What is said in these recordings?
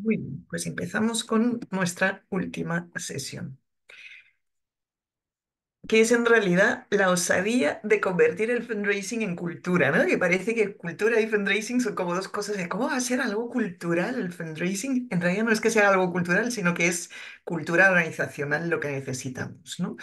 Muy bien, pues empezamos con nuestra última sesión, que es en realidad la osadía de convertir el fundraising en cultura, ¿no? Que parece que cultura y fundraising son como dos cosas de cómo va a ser algo cultural el fundraising. En realidad no es que sea algo cultural, sino que es cultura organizacional lo que necesitamos, ¿no?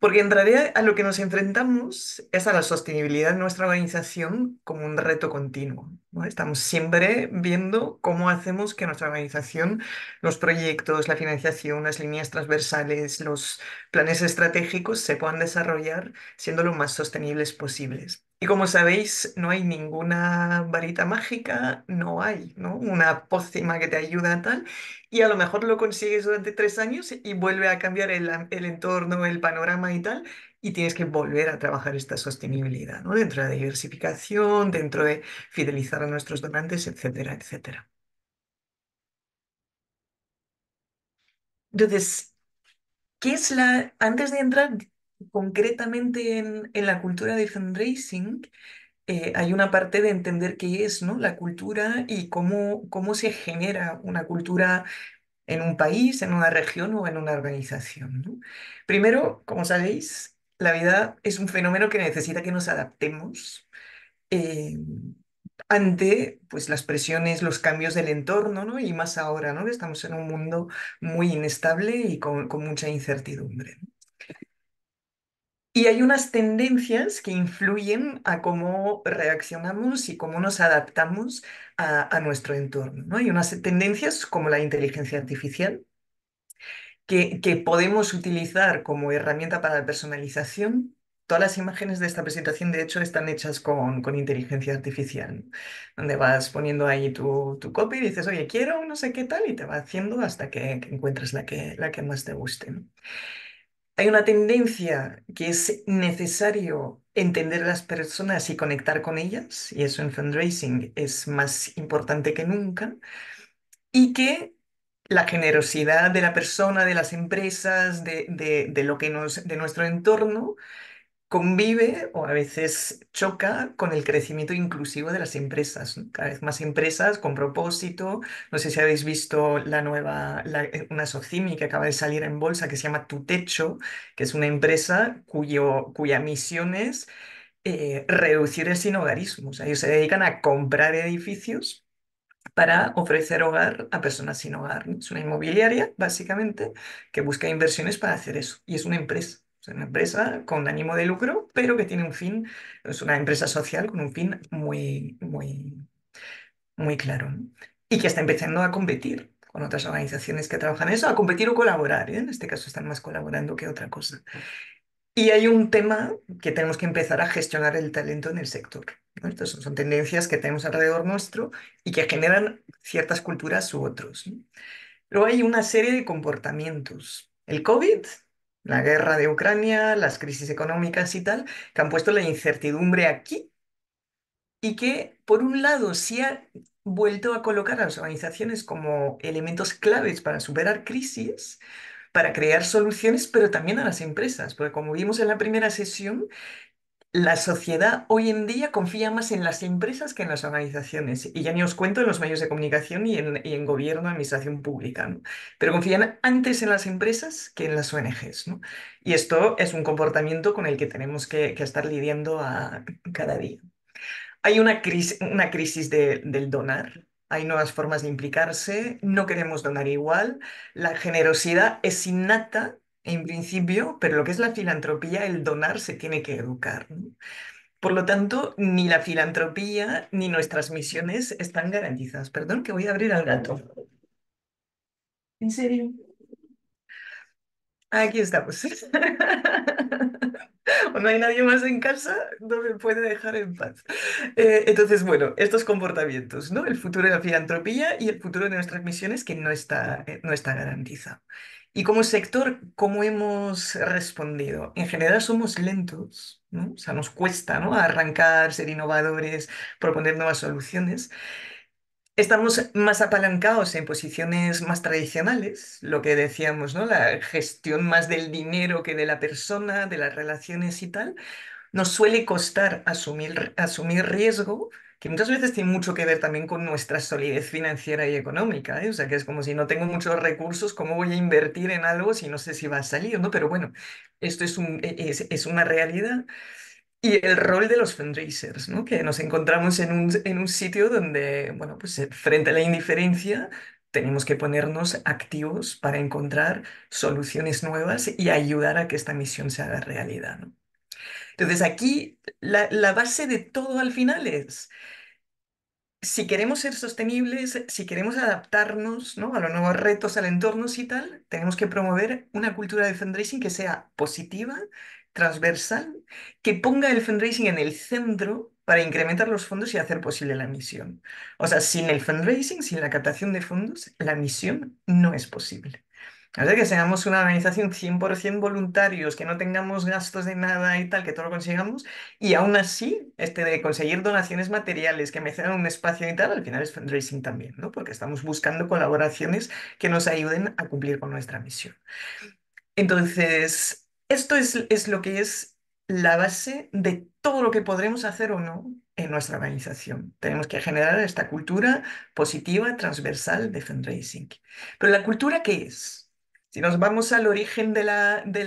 Porque en realidad a lo que nos enfrentamos es a la sostenibilidad de nuestra organización como un reto continuo. Estamos siempre viendo cómo hacemos que nuestra organización, los proyectos, la financiación, las líneas transversales, los planes estratégicos se puedan desarrollar siendo lo más sostenibles posibles. Y como sabéis, no hay ninguna varita mágica, no hay, ¿no? Una pócima que te ayuda a tal, y a lo mejor lo consigues durante tres años y vuelve a cambiar el, entorno, el panorama y tal, y tienes que volver a trabajar esta sostenibilidad, ¿no? Dentro de la diversificación, dentro de fidelizar a nuestros donantes, etcétera, etcétera. Entonces, ¿qué es la, antes de entrar concretamente en, la cultura de fundraising, eh, hay una parte de entender qué es ¿no? la cultura y cómo, cómo se genera una cultura en un país, en una región o en una organización. Primero, como sabéis, la vida es un fenómeno que necesita que nos adaptemos. Eh, ante pues, las presiones, los cambios del entorno, ¿no? y más ahora, ¿no? que estamos en un mundo muy inestable y con, con mucha incertidumbre. Y hay unas tendencias que influyen a cómo reaccionamos y cómo nos adaptamos a, nuestro entorno. ¿no? Hay unas tendencias como la inteligencia artificial, que, podemos utilizar como herramienta para la personalización. Todas las imágenes de esta presentación, de hecho, están hechas con, inteligencia artificial, donde vas poniendo ahí tu, copy y dices, oye, quiero no sé qué tal, y te va haciendo hasta que, encuentres la que, la que más te guste. Hay una tendencia que es necesario entender a las personas y conectar con ellas, y eso en fundraising es más importante que nunca, y que la generosidad de la persona, de las empresas, de, de, de lo que nos, de nuestro entorno, convive o a veces choca con el crecimiento inclusivo de las empresas. Cada vez más empresas con propósito. No sé si habéis visto la nueva, eh, una socimi que acaba de salir en bolsa que se llama Tu Techo, que es una empresa cuyo, cuya misión es eh, reducir el sinhogarismo. O ellos se dedican a comprar edificios para ofrecer hogar a personas sin hogar. Es una inmobiliaria, básicamente, que busca inversiones para hacer eso. Y es una empresa. Es una empresa con ánimo de lucro, pero que tiene un fin, es una empresa social con un fin muy, muy, muy claro. Y que está empezando a competir con otras organizaciones que trabajan en eso, a competir o colaborar. ¿eh? En este caso están más colaborando que otra cosa. Y hay un tema que tenemos que empezar a gestionar el talento en el sector. Estas son tendencias que tenemos alrededor nuestro y que generan ciertas culturas u otros. Pero hay una serie de comportamientos. El COVID la guerra de Ucrania, las crisis económicas y tal, que han puesto la incertidumbre aquí y que, por un lado, sí ha vuelto a colocar a las organizaciones como elementos claves para superar crisis, para crear soluciones, pero también a las empresas, porque como vimos en la primera sesión, la sociedad hoy en día confía más en las empresas que en las organizaciones, y ya ni os cuento en los medios de comunicación y en, en gobierno, administración pública, Pero confían antes en las empresas que en las ONGs, Y esto es un comportamiento con el que tenemos que, estar lidiando a cada día. Hay una, crisis, una crisis del donar, hay nuevas formas de implicarse, no queremos donar igual, la generosidad es innata en principio, pero lo que es la filantropía, el donar se tiene que educar, Por lo tanto, ni la filantropía ni nuestras misiones están garantizadas. Perdón, que voy a abrir al gato. ¿En serio? Aquí estamos. o no hay nadie más en casa, no me puede dejar en paz. Eh, entonces, bueno, estos comportamientos, ¿no? El futuro de la filantropía y el futuro de nuestras misiones que no está, eh, no está garantizado. Y como sector, ¿cómo hemos respondido? En general somos lentos, O sea, nos cuesta, ¿no? Arrancar, ser innovadores, proponer nuevas soluciones. Estamos más apalancados en posiciones más tradicionales, lo que decíamos, ¿no? La gestión más del dinero que de la persona, de las relaciones y tal. Nos suele costar asumir, asumir riesgo, que muchas veces tiene mucho que ver también con nuestra solidez financiera y económica, ¿eh? o sea, que es como si no tengo muchos recursos, ¿cómo voy a invertir en algo si no sé si va a salir, ¿no? Pero bueno, esto es, un, e, es, una realidad. Y el rol de los fundraisers, ¿no? Que nos encontramos en un, en un sitio donde, bueno, pues eh, frente a la indiferencia, tenemos que ponernos activos para encontrar soluciones nuevas y ayudar a que esta misión se haga realidad, ¿no? Entonces aquí la, base de todo al final es, si queremos ser sostenibles, si queremos adaptarnos a los nuevos retos, al entorno y tal, tenemos que promover una cultura de fundraising que sea positiva, transversal, que ponga el fundraising en el centro para incrementar los fondos y hacer posible la misión. O sea, sin el fundraising, sin la captación de fondos, la misión no es posible que seamos una organización 100% voluntarios, que no tengamos gastos de nada y tal, que todo lo consigamos, y aún así, este de conseguir donaciones materiales que me cedan un espacio y tal, al final es fundraising también, ¿no? Porque estamos buscando colaboraciones que nos ayuden a cumplir con nuestra misión. Entonces, esto es, es lo que es la base de todo lo que podremos hacer o no en nuestra organización. Tenemos que generar esta cultura positiva, transversal de fundraising. Pero la cultura, ¿qué es? Si nos vamos al origen de la, de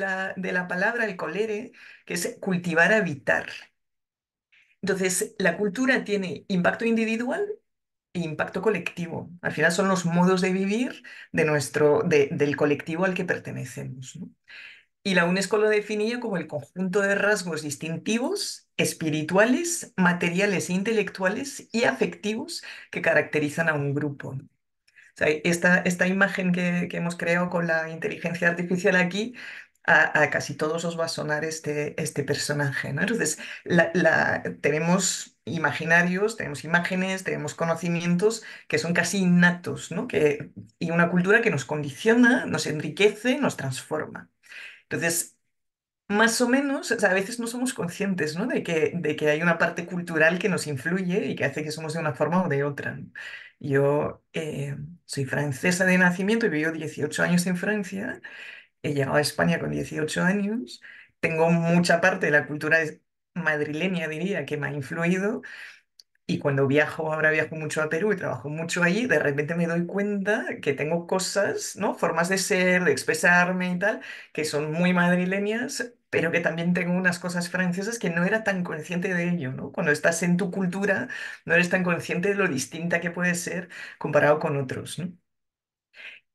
la, palabra, el colere, que es cultivar, habitar. Entonces, la cultura tiene impacto individual e impacto colectivo. Al final son los modos de vivir de nuestro, del colectivo al que pertenecemos. Y la UNESCO lo definía como el conjunto de rasgos distintivos, espirituales, materiales, e intelectuales y afectivos que caracterizan a un grupo esta, esta imagen que, hemos creado con la inteligencia artificial aquí, a, casi todos os va a sonar este, este personaje, ¿no? Entonces, la, tenemos imaginarios, tenemos imágenes, tenemos conocimientos que son casi innatos, ¿no? Que, y una cultura que nos condiciona, nos enriquece, nos transforma. Entonces, más o menos, a veces no somos conscientes ¿no? De, que, de que hay una parte cultural que nos influye y que hace que somos de una forma o de otra. Yo eh, soy francesa de nacimiento y vivo 18 años en Francia. He llegado a España con 18 años. Tengo mucha parte de la cultura madrileña, diría, que me ha influido. Y cuando viajo, ahora viajo mucho a Perú y trabajo mucho allí, de repente me doy cuenta que tengo cosas, ¿no? Formas de ser, de expresarme y tal, que son muy madrileñas pero que también tengo unas cosas francesas que no era tan consciente de ello, ¿no? Cuando estás en tu cultura, no eres tan consciente de lo distinta que puede ser comparado con otros, ¿no?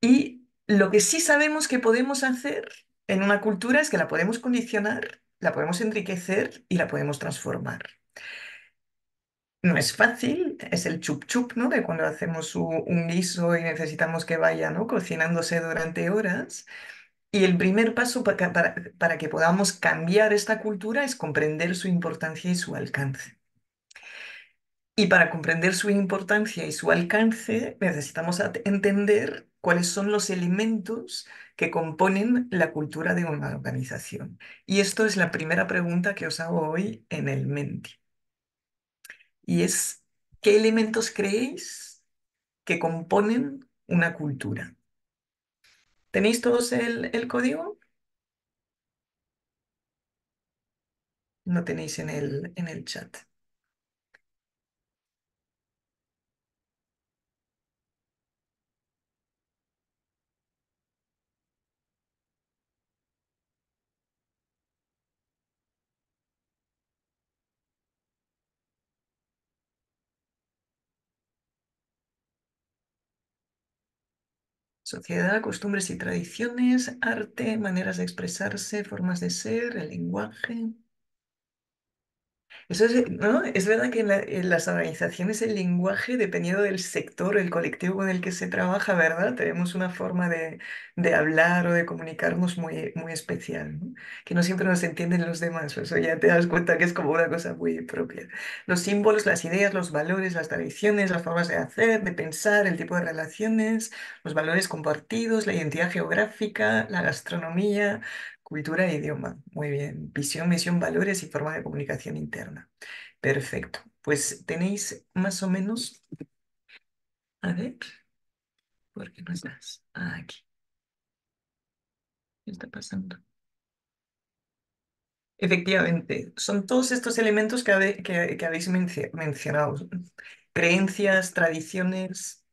Y lo que sí sabemos que podemos hacer en una cultura es que la podemos condicionar, la podemos enriquecer y la podemos transformar. No es fácil, es el chup chup, ¿no? De cuando hacemos un guiso y necesitamos que vaya, Cocinándose durante horas y el primer paso para, que podamos cambiar esta cultura es comprender su importancia y su alcance. Y para comprender su importancia y su alcance necesitamos entender cuáles son los elementos que componen la cultura de una organización. Y esto es la primera pregunta que os hago hoy en el Menti. Y es, ¿qué elementos creéis que componen una cultura? ¿Tenéis todos el, el código? No tenéis en el, en el chat. Sociedad, costumbres y tradiciones, arte, maneras de expresarse, formas de ser, el lenguaje es, ¿no? Es verdad que en, eh, las organizaciones el lenguaje, dependiendo del sector, el colectivo con el que se trabaja, ¿verdad? Tenemos una forma de, hablar o de comunicarnos muy, muy especial, Que no siempre nos entienden los demás, eso pues, ya te das cuenta que es como una cosa muy propia. Los símbolos, las ideas, los valores, las tradiciones, las formas de hacer, de pensar, el tipo de relaciones, los valores compartidos, la identidad geográfica, la gastronomía. Cultura e idioma. Muy bien. Visión, misión, valores y forma de comunicación interna. Perfecto. Pues tenéis más o menos... A ver. ¿Por qué no estás? Aquí. ¿Qué está pasando? Efectivamente, son todos estos elementos que, habéis mencionado. Creencias, tradiciones,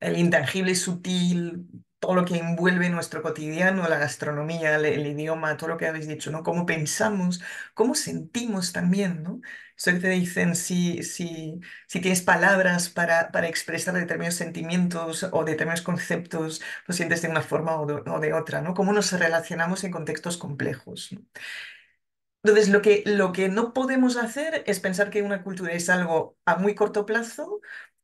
el intangible sutil, todo lo que envuelve nuestro cotidiano, la gastronomía, el, idioma, todo lo que habéis dicho, ¿no? Cómo pensamos, cómo sentimos también, ¿no? Eso que te dicen, si, si, tienes palabras para, para expresar determinados sentimientos o determinados conceptos, lo sientes de una forma o de, otra, ¿no? Cómo nos relacionamos en contextos complejos, Entonces, lo que, lo que no podemos hacer es pensar que una cultura es algo a muy corto plazo,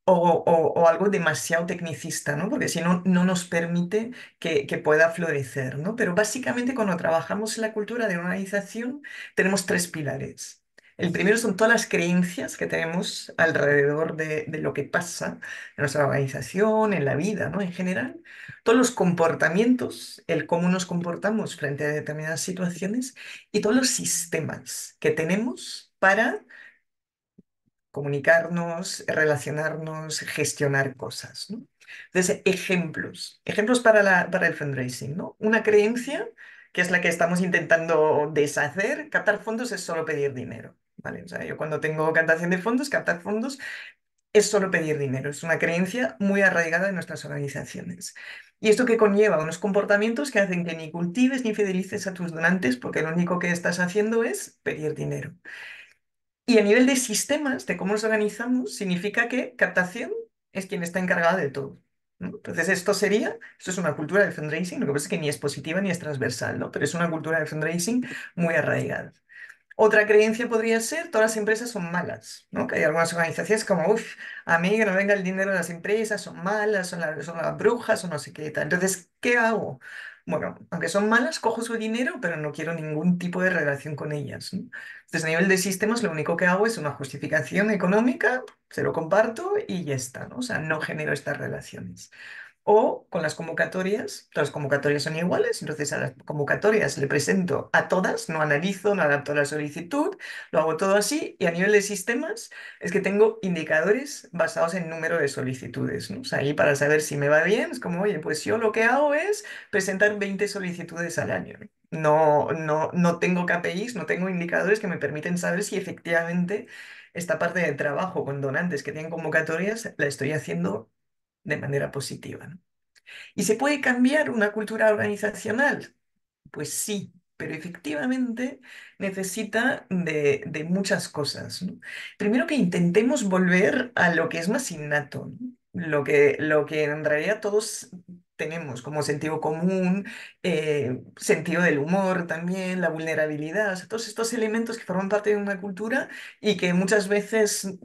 o, algo demasiado tecnicista, ¿no? Porque si no, no nos permite que, pueda florecer, ¿no? Pero básicamente cuando trabajamos en la cultura de una organización tenemos tres pilares. El primero son todas las creencias que tenemos alrededor de, de lo que pasa en nuestra organización, en la vida, ¿no? En general, todos los comportamientos, el cómo nos comportamos frente a determinadas situaciones y todos los sistemas que tenemos para comunicarnos, relacionarnos, gestionar cosas. ¿no? Entonces, ejemplos, ejemplos para, el fundraising. ¿no? Una creencia que es la que estamos intentando deshacer, captar fondos es solo pedir dinero. ¿vale? O sea, yo cuando tengo captación de fondos, captar fondos es solo pedir dinero. Es una creencia muy arraigada en nuestras organizaciones. Y esto que conlleva unos comportamientos que hacen que ni cultives ni fidelices a tus donantes porque lo único que estás haciendo es pedir dinero. Y a nivel de sistemas, de cómo nos organizamos, significa que captación es quien está encargada de todo. Entonces, esto sería, esto es una cultura de fundraising, lo que pasa es que ni es positiva ni es transversal, ¿no? pero es una cultura de fundraising muy arraigada. Otra creencia podría ser, todas las empresas son malas, ¿no? Que hay algunas organizaciones como, uff, a mí que no venga el dinero de las empresas, son malas, son, las brujas o no sé qué tal. Entonces, ¿qué hago? bueno, aunque son malas, cojo su dinero, pero no quiero ningún tipo de relación con ellas. Entonces, a nivel de sistemas, lo único que hago es una justificación económica, se lo comparto y ya está, O sea, no genero estas relaciones o con las convocatorias, todas las convocatorias son iguales, entonces a las convocatorias le presento a todas, no analizo, no adapto la solicitud, lo hago todo así, y a nivel de sistemas es que tengo indicadores basados en número de solicitudes, ¿no? O sea, ahí para saber si me va bien, es como, oye, pues yo lo que hago es presentar 20 solicitudes al año, ¿no? No, no, tengo KPIs, no tengo indicadores que me permiten saber si efectivamente esta parte de trabajo con donantes que tienen convocatorias la estoy haciendo de manera positiva. ¿Y se puede cambiar una cultura organizacional? Pues sí, pero efectivamente necesita de, muchas cosas. Primero que intentemos volver a lo que es más innato, lo, que, lo que en realidad todos tenemos como sentido común, eh, sentido del humor también, la vulnerabilidad, todos estos elementos que forman parte de una cultura y que muchas veces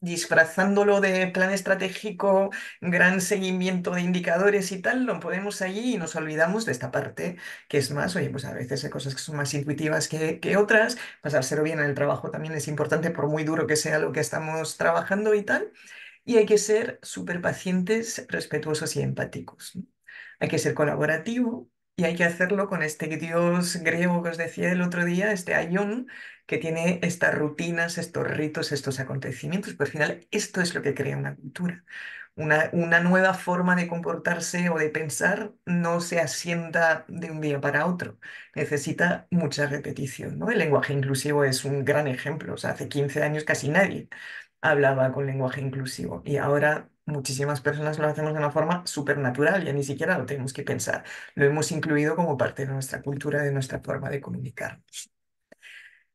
disfrazándolo de plan estratégico, gran seguimiento de indicadores y tal, lo ponemos allí y nos olvidamos de esta parte, que es más, oye, pues a veces hay cosas que son más intuitivas que, otras, pasárselo bien en el trabajo también es importante por muy duro que sea lo que estamos trabajando y tal, y hay que ser súper pacientes, respetuosos y empáticos. Hay que ser colaborativo, y hay que hacerlo con este dios griego que os decía el otro día, este ayón, que tiene estas rutinas, estos ritos, estos acontecimientos. Por al final esto es lo que crea una cultura. Una, una nueva forma de comportarse o de pensar no se asienta de un día para otro. Necesita mucha repetición. ¿no? El lenguaje inclusivo es un gran ejemplo. O sea, hace 15 años casi nadie hablaba con lenguaje inclusivo y ahora muchísimas personas lo hacemos de una forma súper natural, ya ni siquiera lo tenemos que pensar. Lo hemos incluido como parte de nuestra cultura, de nuestra forma de comunicarnos.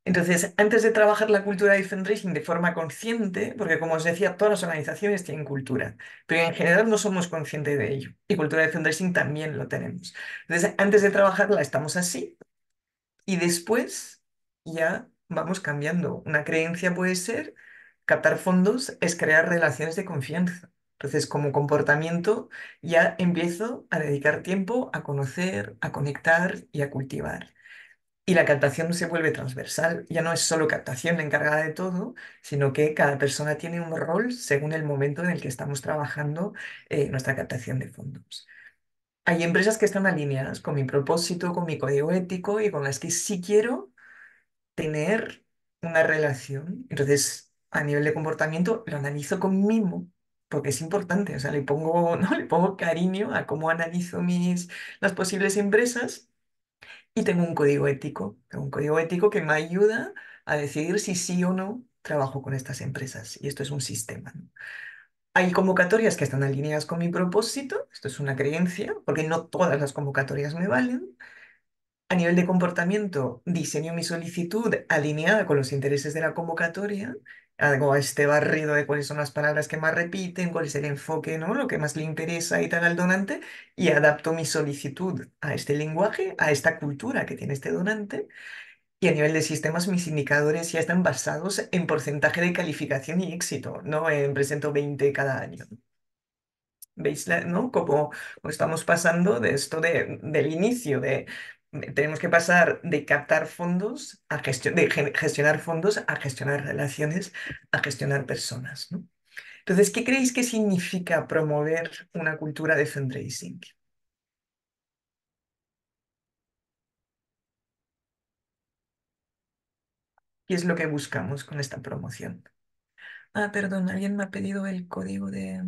Entonces, antes de trabajar la cultura de fundraising de forma consciente, porque como os decía, todas las organizaciones tienen cultura, pero en general no somos conscientes de ello. Y cultura de fundraising también lo tenemos. Entonces, antes de trabajarla estamos así y después ya vamos cambiando. Una creencia puede ser captar fondos es crear relaciones de confianza. Entonces, como comportamiento, ya empiezo a dedicar tiempo a conocer, a conectar y a cultivar. Y la captación se vuelve transversal. Ya no es solo captación la encargada de todo, sino que cada persona tiene un rol según el momento en el que estamos trabajando eh, nuestra captación de fondos. Hay empresas que están alineadas con mi propósito, con mi código ético y con las que sí quiero tener una relación. Entonces, a nivel de comportamiento, lo analizo con mimo porque es importante, o sea, le pongo, ¿no? le pongo cariño a cómo analizo mis, las posibles empresas y tengo un código ético, tengo un código ético que me ayuda a decidir si sí o no trabajo con estas empresas y esto es un sistema. Hay convocatorias que están alineadas con mi propósito, esto es una creencia, porque no todas las convocatorias me valen. A nivel de comportamiento, diseño mi solicitud alineada con los intereses de la convocatoria hago este barrido de cuáles son las palabras que más repiten, cuál es el enfoque, ¿no? Lo que más le interesa y tal al donante, y adapto mi solicitud a este lenguaje, a esta cultura que tiene este donante. Y a nivel de sistemas, mis indicadores ya están basados en porcentaje de calificación y éxito, ¿no? En presento 20 cada año. ¿Veis, la, no? estamos pasando de esto de, del inicio, de tenemos que pasar de captar fondos a de gestionar fondos a gestionar relaciones, a gestionar personas. ¿no? Entonces, ¿qué creéis que significa promover una cultura de fundraising? ¿Qué es lo que buscamos con esta promoción? Ah, perdón, alguien me ha pedido el código de,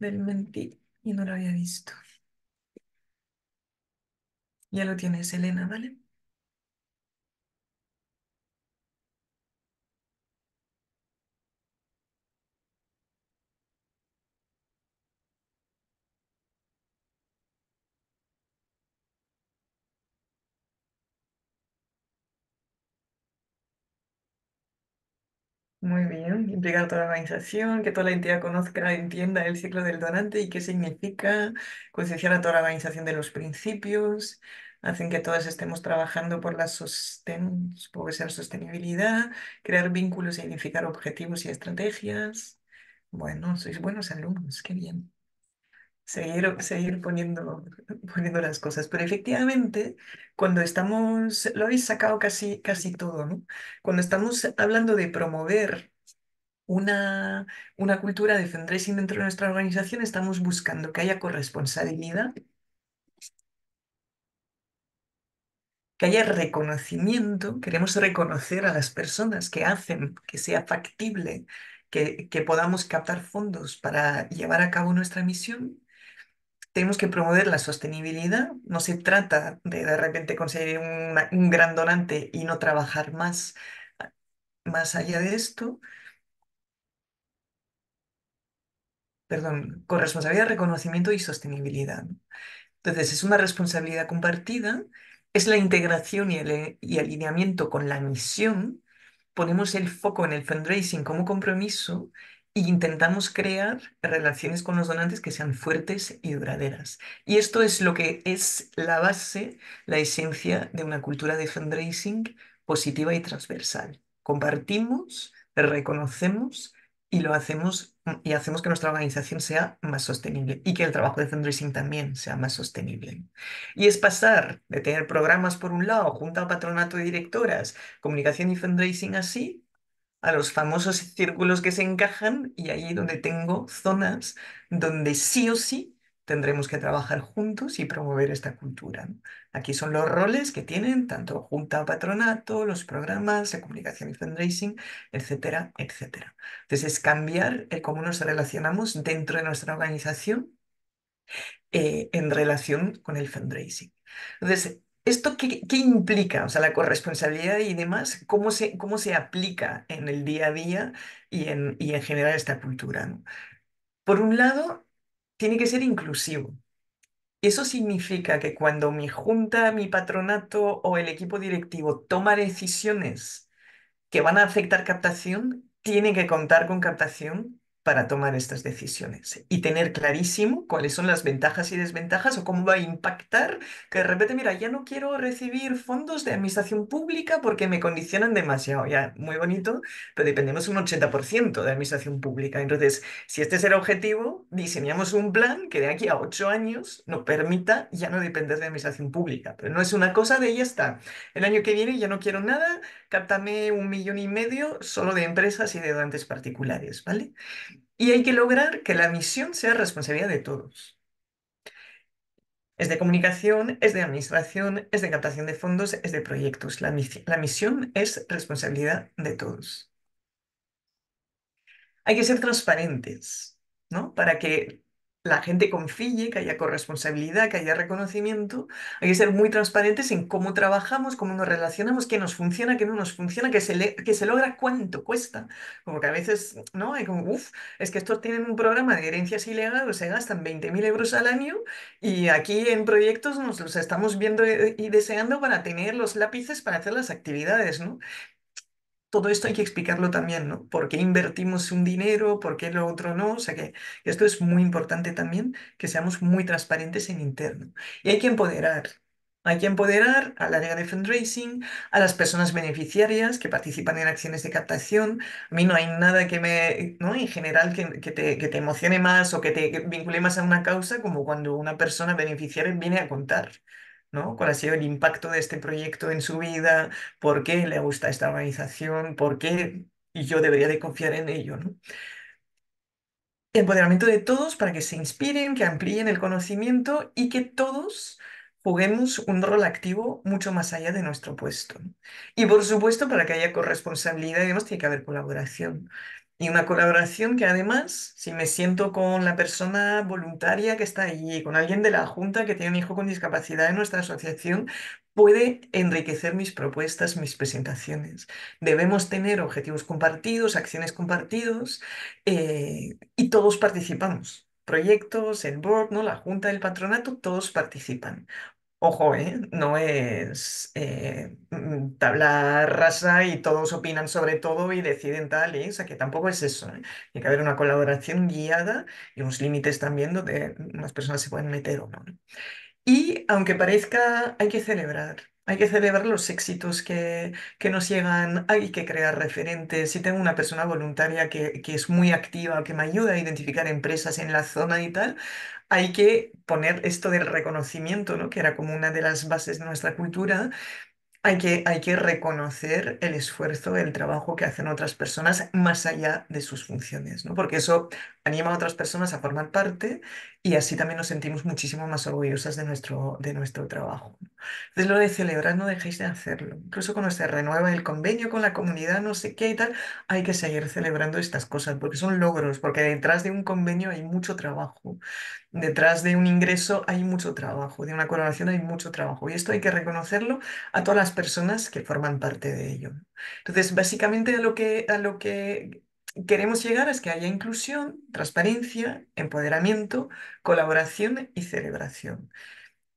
del menti y no lo había visto. Ya lo tienes, Elena, ¿vale? Muy bien, implicar a toda la organización, que toda la entidad conozca, entienda el ciclo del donante y qué significa, concienciar a toda la organización de los principios, hacen que todos estemos trabajando por la sostenibilidad, crear vínculos y e identificar objetivos y estrategias. Bueno, sois buenos alumnos, qué bien seguir, poniendo, poniendo las cosas. Pero efectivamente, cuando estamos, lo habéis sacado casi, casi todo, ¿no? Cuando estamos hablando de promover una, una cultura de fundraising dentro de nuestra organización, estamos buscando que haya corresponsabilidad, que haya reconocimiento, queremos reconocer a las personas que hacen que sea factible que, que, podamos captar fondos para llevar a cabo nuestra misión tenemos que promover la sostenibilidad. No se trata de de repente conseguir un gran donante y no trabajar más, más allá de esto. Perdón, corresponsabilidad, reconocimiento y sostenibilidad. Entonces, es una responsabilidad compartida, es la integración y el eh, y alineamiento con la misión. Ponemos el foco en el fundraising como compromiso intentamos crear relaciones con los donantes que sean fuertes y duraderas. Y esto es lo que es la base, la esencia de una cultura de fundraising positiva y transversal. Compartimos, reconocemos y lo hacemos y hacemos que nuestra organización sea más sostenible y que el trabajo de fundraising también sea más sostenible. Y es pasar de tener programas por un lado, junta al patronato y directoras, comunicación y fundraising así, a los famosos círculos que se encajan y ahí donde tengo zonas donde sí o sí tendremos que trabajar juntos y promover esta cultura. Aquí son los roles que tienen tanto junta patronato, los programas de comunicación y fundraising, etcétera, etcétera. Entonces es cambiar cómo nos relacionamos dentro de nuestra organización eh, en relación con el fundraising. Entonces, ¿Esto qué, implica? O sea, la corresponsabilidad y demás, ¿cómo se, aplica en el día a día y en, general esta cultura? Por un lado, tiene que ser inclusivo. Eso significa que cuando mi junta, mi patronato o el equipo directivo toma decisiones que van a afectar captación, tiene que contar con captación para tomar estas decisiones y tener clarísimo cuáles son las ventajas y desventajas o cómo va a impactar que de repente, mira, ya no quiero recibir fondos de administración pública porque me condicionan demasiado, ya muy bonito, pero dependemos un 80% de administración pública. Entonces, si este es el objetivo, diseñamos un plan que de aquí a ocho años nos permita ya no depender de administración pública, pero no es una cosa de ya está. El año que viene ya no quiero nada, captame un millón y medio solo de empresas y de donantes particulares, ¿vale? Y hay que lograr que la misión sea responsabilidad de todos. Es de comunicación, es de administración, es de captación de fondos, es de proyectos. La, misión, la misión es responsabilidad de todos. Hay que ser transparentes, ¿no? Para que la gente confíe, que haya corresponsabilidad, que haya reconocimiento. Hay que ser muy transparentes en cómo trabajamos, cómo nos relacionamos, qué nos funciona, qué no nos funciona, qué se, se logra, cuánto cuesta. Como que a veces, ¿no? Hay uff, es que estos tienen un programa de herencias ilegales se gastan 20.000 euros al año y aquí en proyectos nos los estamos viendo eh, y deseando para tener los lápices para hacer las actividades, ¿no? todo esto hay que explicarlo también, ¿no? ¿Por qué invertimos un dinero? ¿Por qué lo otro no? O sea que esto es muy importante también, que seamos muy transparentes en interno. Y hay que empoderar. Hay que empoderar al área de fundraising, a las personas beneficiarias que participan en acciones de captación. A mí no hay nada que me, ¿no? En general, que, que, te, que te emocione más o que te vincule más a una causa como cuando una persona beneficiaria viene a contar. ¿Cuál ha sido el impacto de este proyecto en su vida? ¿Por qué le gusta esta organización? ¿Por qué yo debería de confiar en ello? Empoderamiento de todos para que se inspiren, que amplíen el conocimiento y que todos juguemos un rol activo mucho más allá de nuestro puesto. Y por supuesto, para que haya corresponsabilidad, digamos, tiene que haber colaboración. Y una colaboración que además, si me siento con la persona voluntaria que está allí, con alguien de la Junta que tiene un hijo con discapacidad en nuestra asociación, puede enriquecer mis propuestas, mis presentaciones. Debemos tener objetivos compartidos, acciones compartidos eh, y todos participamos. Proyectos, el board, ¿no? la Junta, el patronato, todos participan. Ojo, ¿eh? No es eh, mm, tabla rasa y todos opinan sobre todo y deciden tal, y ¿eh? O sea, que tampoco es eso, ¿eh? Tiene que haber una colaboración guiada y unos límites también donde unas personas se pueden meter o no. Y aunque parezca, hay que celebrar. Hay que celebrar los éxitos que, que nos llegan, hay que crear referentes. Si tengo una persona voluntaria que, es muy activa, que me ayuda a identificar empresas en la zona y tal, hay que poner esto del reconocimiento, ¿no? que era como una de las bases de nuestra cultura, hay que, hay que reconocer el esfuerzo, el trabajo que hacen otras personas más allá de sus funciones, ¿no? Porque eso anima a otras personas a formar parte y así también nos sentimos muchísimo más orgullosas de nuestro, de nuestro trabajo. Entonces, lo de celebrar no dejéis de hacerlo. Incluso cuando se renueva el convenio con la comunidad, no sé qué y tal, hay que seguir celebrando estas cosas porque son logros, porque detrás de un convenio hay mucho trabajo. Detrás de un ingreso hay mucho trabajo, de una colaboración hay mucho trabajo y esto hay que reconocerlo a todas las personas que forman parte de ello. Entonces, básicamente a lo que, a lo que queremos llegar es que haya inclusión, transparencia, empoderamiento, colaboración y celebración.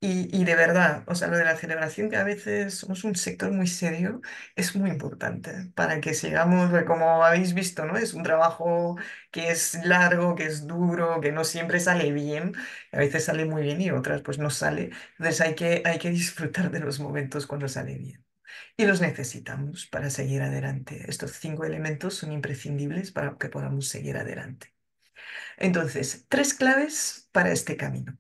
Y, de verdad, o sea, lo de la celebración, que a veces somos un sector muy serio, es muy importante para que sigamos, eh, como habéis visto, ¿no? Es un trabajo que es largo, que es duro, que no siempre sale bien, a veces sale muy bien y otras pues no sale. Entonces hay que, hay que disfrutar de los momentos cuando sale bien. Y los necesitamos para seguir adelante. Estos cinco elementos son imprescindibles para que podamos seguir adelante. Entonces, tres claves para este camino.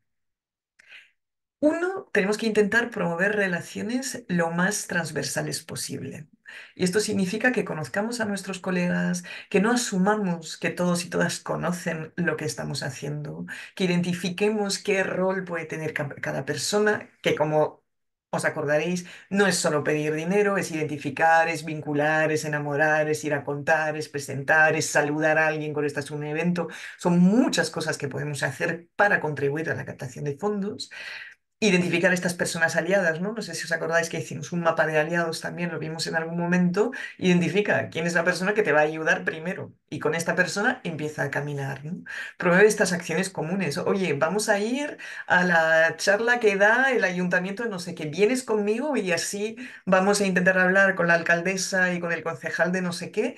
Uno, tenemos que intentar promover relaciones lo más transversales posible. Y esto significa que conozcamos a nuestros colegas, que no asumamos que todos y todas conocen lo que estamos haciendo, que identifiquemos qué rol puede tener cada persona, que como os acordaréis, no es solo pedir dinero, es identificar, es vincular, es enamorar, es ir a contar, es presentar, es saludar a alguien con estás en un evento. Son muchas cosas que podemos hacer para contribuir a la captación de fondos identificar estas personas aliadas, ¿no? No sé si os acordáis que hicimos un mapa de aliados también, lo vimos en algún momento. Identifica quién es la persona que te va a ayudar primero y con esta persona empieza a caminar, ¿no? Promueve estas acciones comunes. Oye, vamos a ir a la charla que da el ayuntamiento, no sé qué, vienes conmigo y así vamos a intentar hablar con la alcaldesa y con el concejal de no sé qué.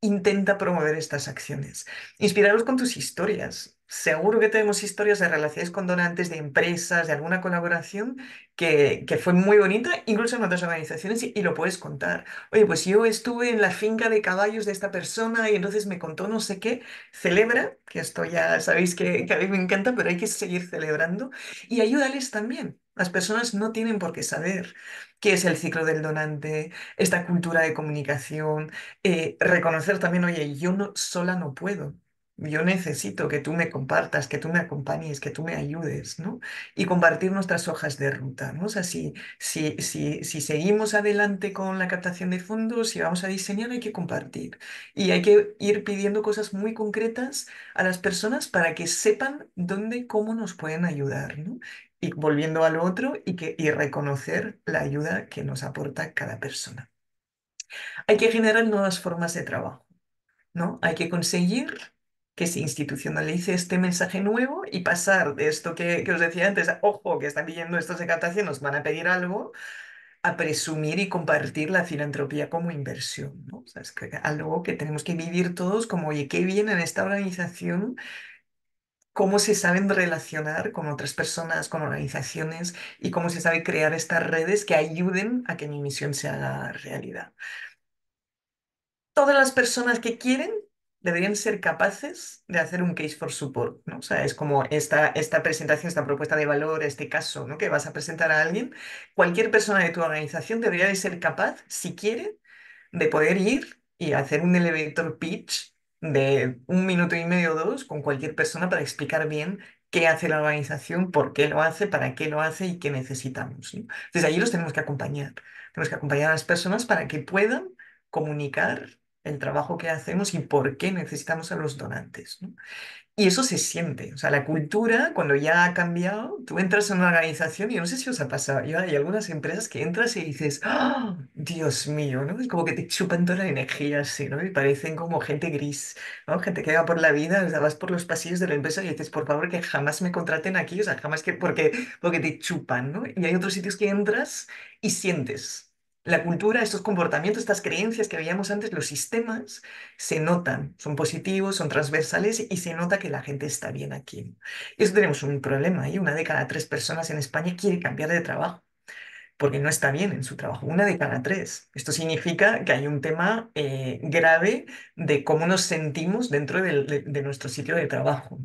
Intenta promover estas acciones. Inspiraros con tus historias Seguro que tenemos historias de relaciones con donantes, de empresas, de alguna colaboración que, fue muy bonita, incluso en otras organizaciones, y, lo puedes contar. Oye, pues yo estuve en la finca de caballos de esta persona y entonces me contó no sé qué. Celebra, que esto ya sabéis que, a mí me encanta, pero hay que seguir celebrando. Y ayúdales también. Las personas no tienen por qué saber qué es el ciclo del donante, esta cultura de comunicación, eh, reconocer también, oye, yo no, sola no puedo yo necesito que tú me compartas, que tú me acompañes, que tú me ayudes, ¿no? Y compartir nuestras hojas de ruta, ¿no? O sea, si, seguimos adelante con la captación de fondos, si vamos a diseñar, hay que compartir. Y hay que ir pidiendo cosas muy concretas a las personas para que sepan dónde y cómo nos pueden ayudar, ¿no? Y volviendo al otro y, que, y reconocer la ayuda que nos aporta cada persona. Hay que generar nuevas formas de trabajo, ¿no? Hay que conseguir que se institucionalice este mensaje nuevo y pasar de esto que, os decía antes, ojo, que están pidiendo estos de nos van a pedir algo, a presumir y compartir la filantropía como inversión, ¿no? es algo que tenemos que vivir todos como, oye, qué bien en esta organización cómo se saben relacionar con otras personas, con organizaciones y cómo se sabe crear estas redes que ayuden a que mi misión sea haga realidad. Todas las personas que quieren deberían ser capaces de hacer un case for support, ¿no? O sea, es como esta, esta presentación, esta propuesta de valor, este caso, ¿no? Que vas a presentar a alguien. Cualquier persona de tu organización debería de ser capaz, si quiere, de poder ir y hacer un elevator pitch de un minuto y medio o dos con cualquier persona para explicar bien qué hace la organización, por qué lo hace, para qué lo hace y qué necesitamos, Desde allí los tenemos que acompañar. Tenemos que acompañar a las personas para que puedan comunicar el trabajo que hacemos y por qué necesitamos a los donantes. Y eso se siente. O sea, la cultura, cuando ya ha cambiado, tú entras en una organización y no sé si os ha pasado. Yo, hay algunas empresas que entras y dices, ¡Ah! Dios mío, ¿no? Es como que te chupan toda la energía así, ¿no? Y parecen como gente gris, ¿no? Gente que va por la vida, vas por los pasillos de la empresa y dices, por favor, que jamás me contraten aquí, o sea, jamás que, porque, porque te chupan, ¿no? Y hay otros sitios que entras y sientes la cultura, estos comportamientos, estas creencias que veíamos antes, los sistemas, se notan, son positivos, son transversales y se nota que la gente está bien aquí. Y eso tenemos un problema. ¿eh? una de cada tres personas en España quiere cambiar de trabajo porque no está bien en su trabajo. Una de cada tres. Esto significa que hay un tema eh, grave de cómo nos sentimos dentro de, nuestro sitio de trabajo.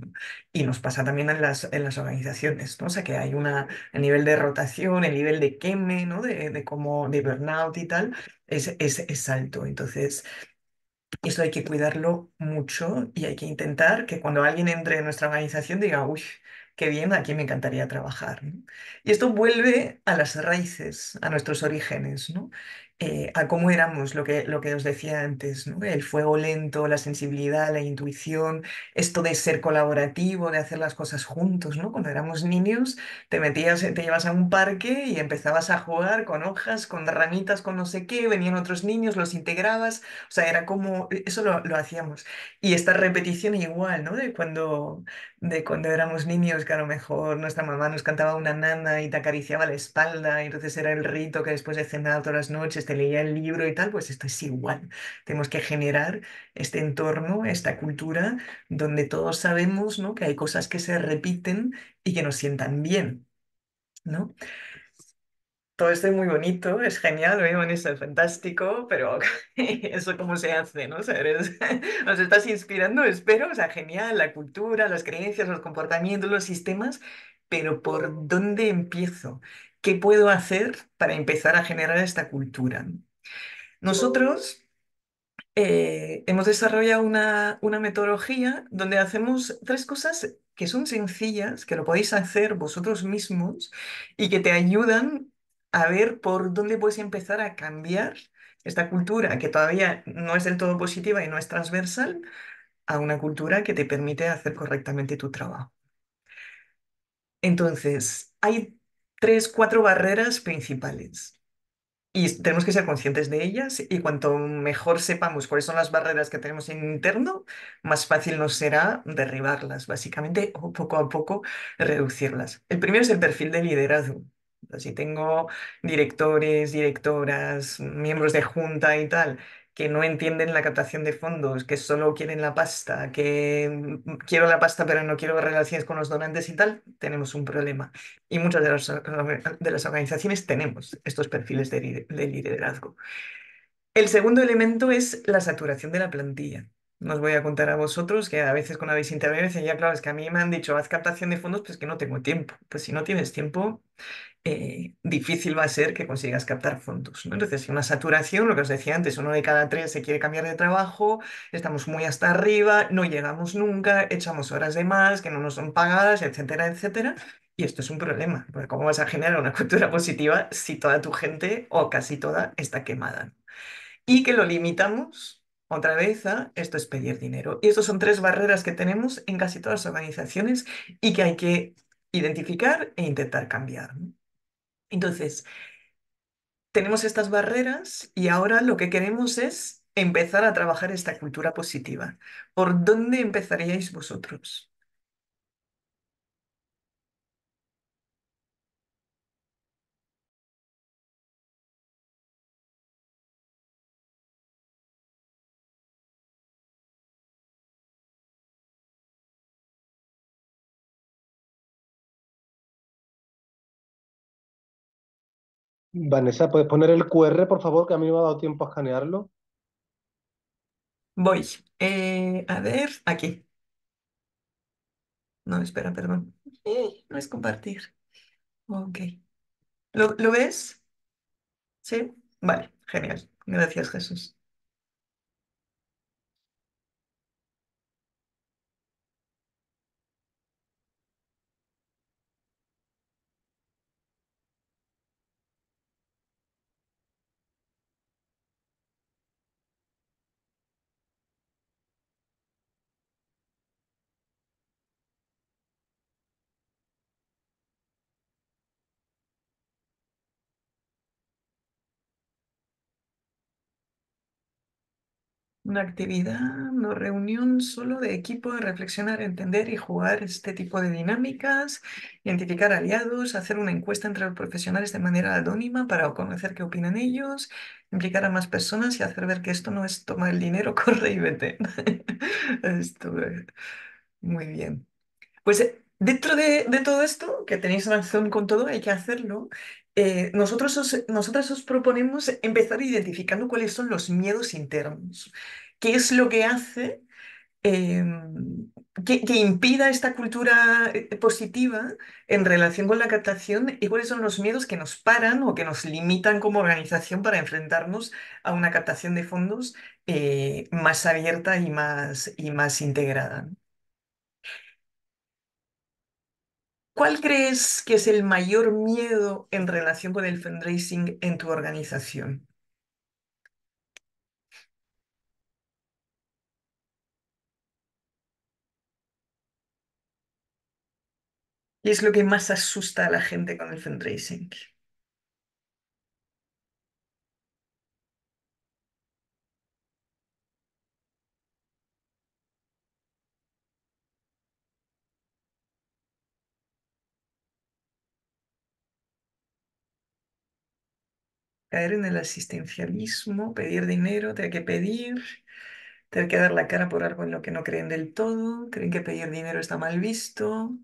Y nos pasa también en las, en las organizaciones, ¿no? O sea, que hay una, nivel de rotación, el nivel de queme, ¿no? De, de cómo, de burnout y tal, es, es, es alto. Entonces, eso hay que cuidarlo mucho y hay que intentar que cuando alguien entre en nuestra organización diga, uy, qué bien, aquí me encantaría trabajar. Y esto vuelve a las raíces, a nuestros orígenes, ¿no? Eh, a cómo éramos, lo que, lo que os decía antes, el fuego lento, la sensibilidad, la intuición, esto de ser colaborativo, de hacer las cosas juntos. ¿no? Cuando éramos niños te metías, te llevas a un parque y empezabas a jugar con hojas, con ramitas, con no sé qué, venían otros niños, los integrabas, o sea, era como, e, eso lo, lo hacíamos. Y esta repetición igual, ¿no? de cuando, de cuando éramos niños, que a lo mejor nuestra mamá nos cantaba una nana y te acariciaba la espalda, y entonces era el rito que después de cenar todas las noches te leía el libro y tal, pues esto es igual. Tenemos que generar este entorno, esta cultura, donde todos sabemos ¿no? que hay cosas que se repiten y que nos sientan bien. ¿no? todo esto es muy bonito, es genial, muy bonito, es fantástico, pero eso cómo se hace, ¿no? nos estás inspirando, espero, o sea, genial, la cultura, las creencias, los comportamientos, los sistemas, pero ¿por dónde empiezo? ¿Qué puedo hacer para empezar a generar esta cultura? Nosotros eh, hemos desarrollado una, una metodología donde hacemos tres cosas que son sencillas, que lo podéis hacer vosotros mismos y que te ayudan a ver por dónde puedes empezar a cambiar esta cultura que todavía no es del todo positiva y no es transversal a una cultura que te permite hacer correctamente tu trabajo. Entonces, hay tres, cuatro barreras principales y tenemos que ser conscientes de ellas y cuanto mejor sepamos cuáles son las barreras que tenemos en interno, más fácil nos será derribarlas, básicamente, o poco a poco reducirlas. El primero es el perfil de liderazgo. Si tengo directores, directoras, miembros de junta y tal, que no entienden la captación de fondos, que solo quieren la pasta, que mm, quiero la pasta pero no quiero relaciones con los donantes y tal, tenemos un problema. Y muchas de las, organizaciones tenemos estos perfiles de, de liderazgo. El segundo elemento es la saturación de la plantilla nos voy a contar a vosotros que a veces cuando habéis intervenido dicen, ya claro, es que a mí me han dicho, haz captación de fondos, pues que no tengo tiempo. Pues si no tienes tiempo, eh, difícil va a ser que consigas captar fondos. Entonces, Entonces, una saturación, lo que os decía antes, uno de cada tres se quiere cambiar de trabajo, estamos muy hasta arriba, no llegamos nunca, echamos horas de más que no nos son pagadas, etcétera, etcétera. Y esto es un problema, porque ¿cómo vas a generar una cultura positiva si toda tu gente o casi toda está quemada? Y que lo limitamos otra vez, esto es pedir dinero. Y estas son tres barreras que tenemos en casi todas las organizaciones y que hay que identificar e intentar cambiar. Entonces, tenemos estas barreras y ahora lo que queremos es empezar a trabajar esta cultura positiva. ¿Por dónde empezaríais vosotros? Vanessa, ¿puedes poner el QR, por favor, que a mí me ha dado tiempo a escanearlo? Voy. Eh, a ver, aquí. No, espera, perdón. no es compartir. Ok. ¿Lo, ¿Lo ves? Sí. Vale, genial. Gracias, Jesús. una actividad, una reunión solo de equipo, de reflexionar, entender y jugar este tipo de dinámicas, identificar aliados, hacer una encuesta entre los profesionales de manera anónima para conocer qué opinan ellos, implicar a más personas y hacer ver que esto no es tomar el dinero, corre y vete. esto, eh, muy bien. Pues eh, Dentro de, todo esto, que tenéis razón con todo, hay que hacerlo. Eh, nosotros os, nosotras os proponemos empezar identificando cuáles son los miedos internos. ¿Qué es lo que hace em, que, impida esta cultura eh, positiva en relación con la captación y cuáles son los miedos que nos paran o que nos limitan como organización para enfrentarnos a una captación de fondos eh, más abierta y más integrada. ¿Cuál crees que es el mayor miedo en relación con el fundraising en tu organización? ¿Qué es lo que más asusta a la gente con el fundraising? caer en el asistencialismo, pedir dinero, tener que pedir, tener que dar la cara por algo en lo que no creen del todo, creen que pedir dinero está mal visto,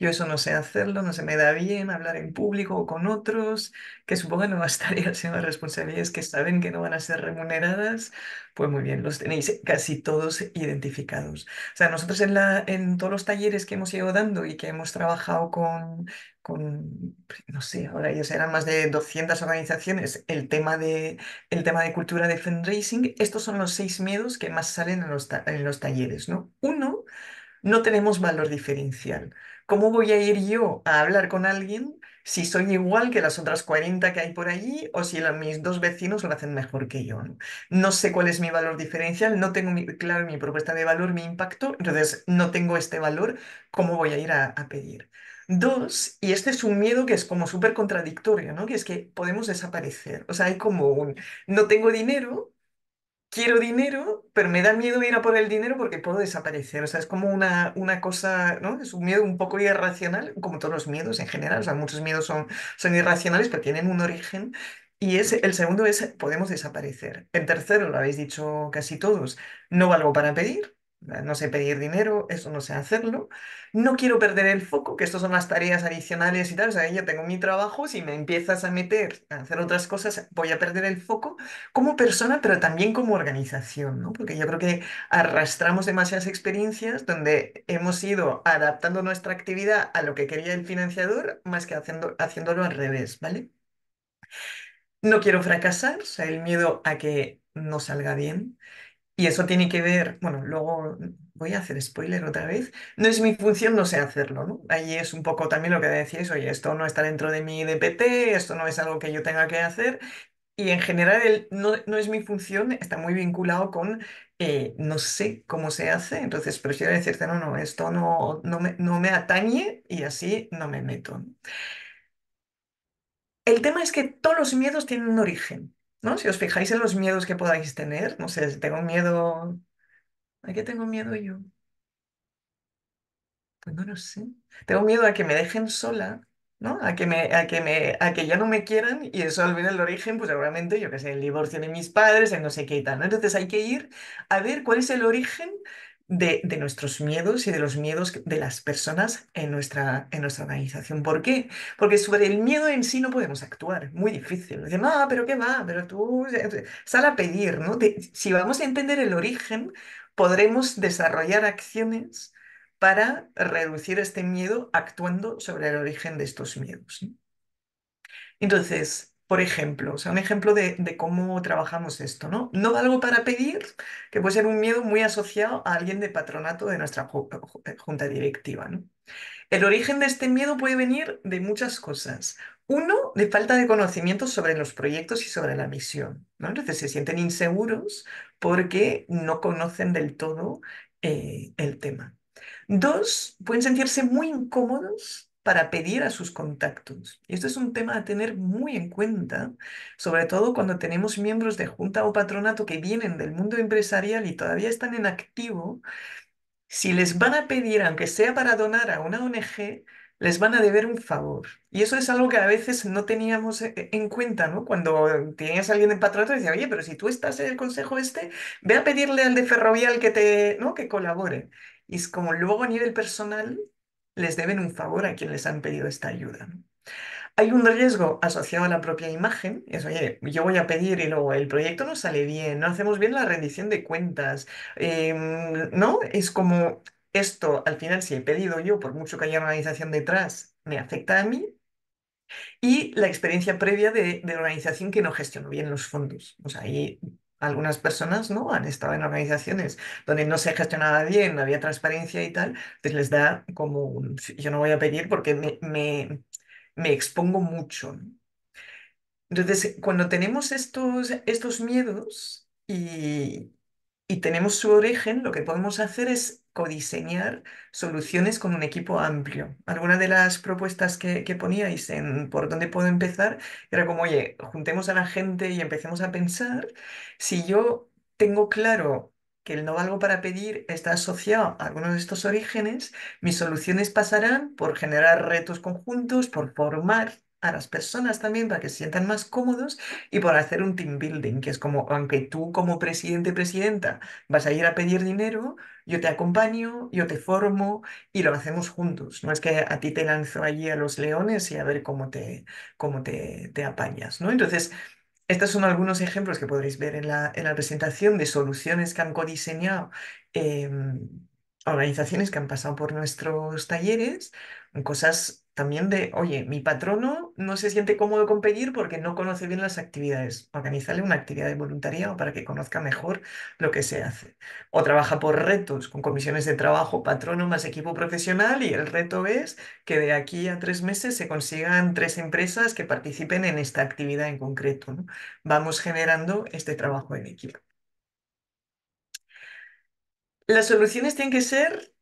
yo eso no sé hacerlo, no se me da bien hablar en público o con otros, que supongo no tareas y nuevas responsabilidades que saben que no van a ser remuneradas. Pues muy bien, los tenéis casi todos identificados. O sea, nosotros en, todos los talleres que hemos ido dando y que hemos trabajado con, con no sé, ahora ellos eran más de 200 organizaciones, el tema de, el tema de cultura de fundraising, estos son los seis miedos que más salen en los, los talleres, ¿no? Uno, no tenemos valor diferencial. ¿Cómo voy a ir yo a hablar con alguien si soy igual que las otras 40 que hay por allí o si mis dos vecinos lo hacen mejor que yo? ¿no? sé cuál es mi valor diferencial, no tengo claro mi propuesta de valor, mi impacto, entonces no tengo este valor, ¿cómo voy a ir a, a pedir? Dos, y este es un miedo que es como súper contradictorio, ¿no? Que es que podemos desaparecer. O sea, hay como un, no tengo dinero, quiero dinero, pero me da miedo ir a por el dinero porque puedo desaparecer. O sea, es como una, una cosa, ¿no? Es un miedo un poco irracional, como todos los miedos en general. O sea, muchos miedos son, son irracionales, pero tienen un origen. Y es, el segundo es, podemos desaparecer. El tercero, lo habéis dicho casi todos, no valgo para pedir. Eh, no sé pedir dinero, eso no sé hacerlo. No quiero perder el foco, que estas son las tareas adicionales y tal. O sea, ya tengo mi trabajo, si me empiezas a meter a hacer otras cosas, voy a perder el foco como persona, pero también como organización, ¿no? Porque yo creo que arrastramos demasiadas experiencias donde hemos ido adaptando nuestra actividad a lo que quería el financiador, más que haciendo, haciéndolo al revés, ¿vale? No quiero fracasar, o sea, el miedo a que no salga bien. Y eso tiene que ver, bueno, luego voy a hacer spoiler otra vez. No es mi función, no sé hacerlo, ¿no? Ahí es un poco también lo que decíais, oye, esto no está dentro de mi DPT, esto no es algo que yo tenga que hacer. Y en general, no, es mi función, está muy vinculado con eh, no sé cómo se hace, entonces prefiero decirte, no, no, esto no, no, me, no me atañe y así no me meto. El tema es que todos los miedos tienen un origen. ¿no? Si os fijáis en los miedos que podáis tener, no sé, tengo miedo... ¿A qué tengo miedo yo? Pues no lo sé. Tengo miedo a que me dejen sola, ¿no? A que, me, a que, me, a que ya no me quieran y eso al ver el origen, pues seguramente, yo qué sé, el divorcio de mis padres, el no sé qué y tal, Entonces hay que ir a ver cuál es el origen de, nuestros miedos y de los miedos de las personas en nuestra, en nuestra organización. ¿Por qué? Porque sobre el miedo en sí no podemos actuar, muy difícil. Dicen, ah, pero qué va, pero tú eh, eh, sal a pedir, ¿no? si vamos a entender el origen, podremos desarrollar acciones para reducir este miedo actuando sobre el origen de estos miedos. Entonces, por ejemplo, o sea, un ejemplo de, cómo trabajamos esto, ¿no? No valgo para pedir, que puede ser un miedo muy asociado a alguien de patronato de nuestra eh, eh, junta directiva, El origen de este miedo puede venir de muchas cosas. Uno, de falta de conocimiento sobre los proyectos y sobre la misión, ¿no? Entonces se sienten inseguros porque no conocen del todo eh, el tema. Dos, pueden sentirse muy incómodos para pedir a sus contactos. Y esto es un tema a tener muy en cuenta, sobre todo cuando tenemos miembros de junta o patronato que vienen del mundo empresarial y todavía están en activo. Si les van a pedir, aunque sea para donar a una ONG, les van a deber un favor. Y eso es algo que a veces no teníamos eh, eh, en cuenta, ¿no? Cuando tenías alguien en patronato, decía, oye, pero si tú estás en el consejo este, ve a pedirle al de ferrovial que te, ¿no? Que colabore. Y es como luego a nivel personal les deben un favor a quien les han pedido esta ayuda. Hay un riesgo asociado a la propia imagen, es, oye, yo voy a pedir y luego el proyecto no sale bien, no hacemos bien la rendición de cuentas, em, ¿no? Es como esto, al final, si he pedido yo, por mucho que haya organización detrás, me afecta a mí, y la experiencia previa de, la organización que no gestionó bien los fondos. O sea, ahí algunas personas no han estado en organizaciones donde no se gestionaba bien, no había transparencia y tal, entonces pues les da como un, yo no voy a pedir porque me, expongo mucho. Entonces, cuando tenemos estos, estos miedos y tenemos su origen, lo que podemos hacer es codiseñar soluciones con un equipo amplio. Alguna de las propuestas que, que, poníais en por dónde puedo empezar era como, oye, juntemos a la gente y empecemos a pensar si yo tengo claro que el no valgo para pedir está asociado a algunos de estos orígenes, mis soluciones pasarán por generar retos conjuntos, por formar a las personas también para que se sientan más cómodos y por hacer un team building, que es como, aunque tú como presidente, presidenta, vas a ir a pedir dinero, yo te acompaño, yo te formo y lo hacemos juntos. No es que a ti te lanzo allí a los leones y a ver cómo te, cómo te, te apañas, ¿no? Entonces, estos son algunos ejemplos que podréis ver en la, en la presentación de soluciones que han codiseñado em, organizaciones que han pasado por nuestros talleres, cosas también de, oye, mi patrono no se siente cómodo con pedir porque no conoce bien las actividades. Organizarle una actividad de voluntariado para que conozca mejor lo que se hace. O trabaja por retos, con comisiones de trabajo, patrono más equipo profesional y el reto es que de aquí a tres meses se consigan tres empresas que participen en esta actividad en concreto. Vamos generando este trabajo en equipo. Las soluciones tienen que ser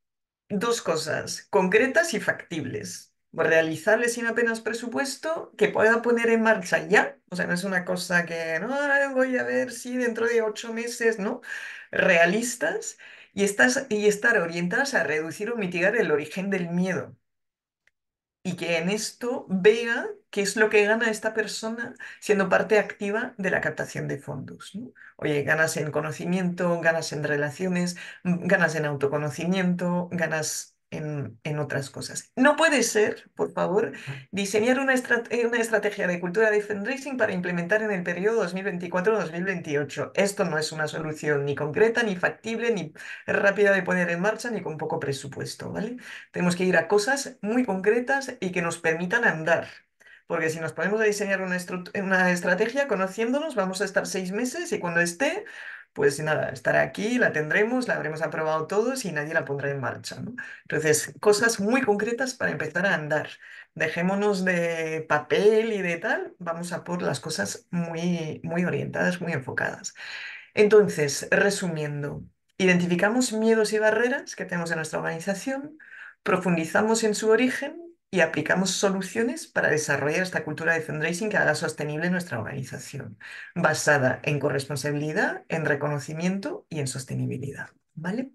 dos cosas, concretas y factibles realizarle sin apenas presupuesto, que pueda poner en marcha ya. O sea, no es una cosa que no voy a ver si dentro de ocho meses, ¿no? Realistas y, y estar orientadas a reducir o mitigar el origen del miedo. Y que en esto vea qué es lo que gana esta persona siendo parte activa de la captación de fondos. Oye, ganas en conocimiento, ganas en relaciones, ganas en autoconocimiento, ganas en, otras cosas. No puede ser, por favor, diseñar eh, una, estrategia de cultura de fundraising para implementar en el periodo 2024-2028. Esto no es una solución ni concreta, ni factible, ni rápida de poner en marcha, ni con poco presupuesto, ¿vale? Tenemos que ir a cosas muy concretas y que nos permitan andar, porque si nos ponemos a diseñar una, estrategia conociéndonos, vamos a estar seis meses y cuando esté, pues nada, estará aquí, la tendremos, la habremos aprobado todos y nadie la pondrá en marcha. ¿no? Entonces, cosas muy concretas para empezar a andar. Dejémonos de papel y de tal, vamos a por las cosas muy, muy orientadas, muy enfocadas. Entonces, resumiendo, identificamos miedos y barreras que tenemos en nuestra organización, profundizamos en su origen y aplicamos soluciones para desarrollar esta cultura de fundraising que haga sostenible nuestra organización, basada en corresponsabilidad, en reconocimiento y en sostenibilidad. ¿Vale?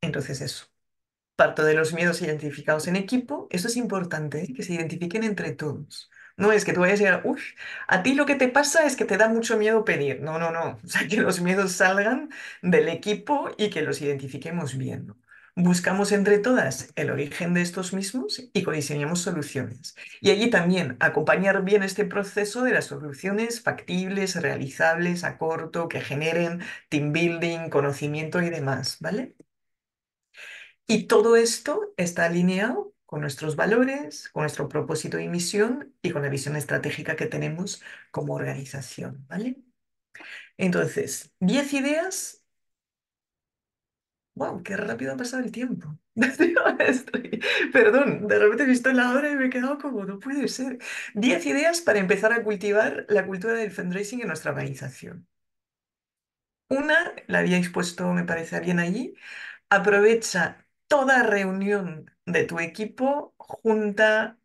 Entonces eso. Parto de los miedos identificados en equipo. Eso es importante, ¿eh? que se identifiquen entre todos. No es que tú vayas a llegar, uff, a ti lo que te pasa es que te da mucho miedo pedir. No, no, no. O sea, que los miedos salgan del equipo y que los identifiquemos bien. Buscamos entre todas el origen de estos mismos y diseñamos soluciones. Y allí también acompañar bien este proceso de las soluciones factibles, realizables, a corto, que generen team building, conocimiento y demás, ¿vale? Y todo esto está alineado con nuestros valores, con nuestro propósito y misión y con la visión estratégica que tenemos como organización, ¿vale? Entonces, 10 ideas wow, qué rápido ha pasado el tiempo. perdón, de repente he visto la hora y me he quedado como, no puede ser. Diez ideas para empezar a cultivar la cultura del fundraising en nuestra organización. Una, la habíais puesto, me parece bien allí, aprovecha toda reunión de tu equipo, junta,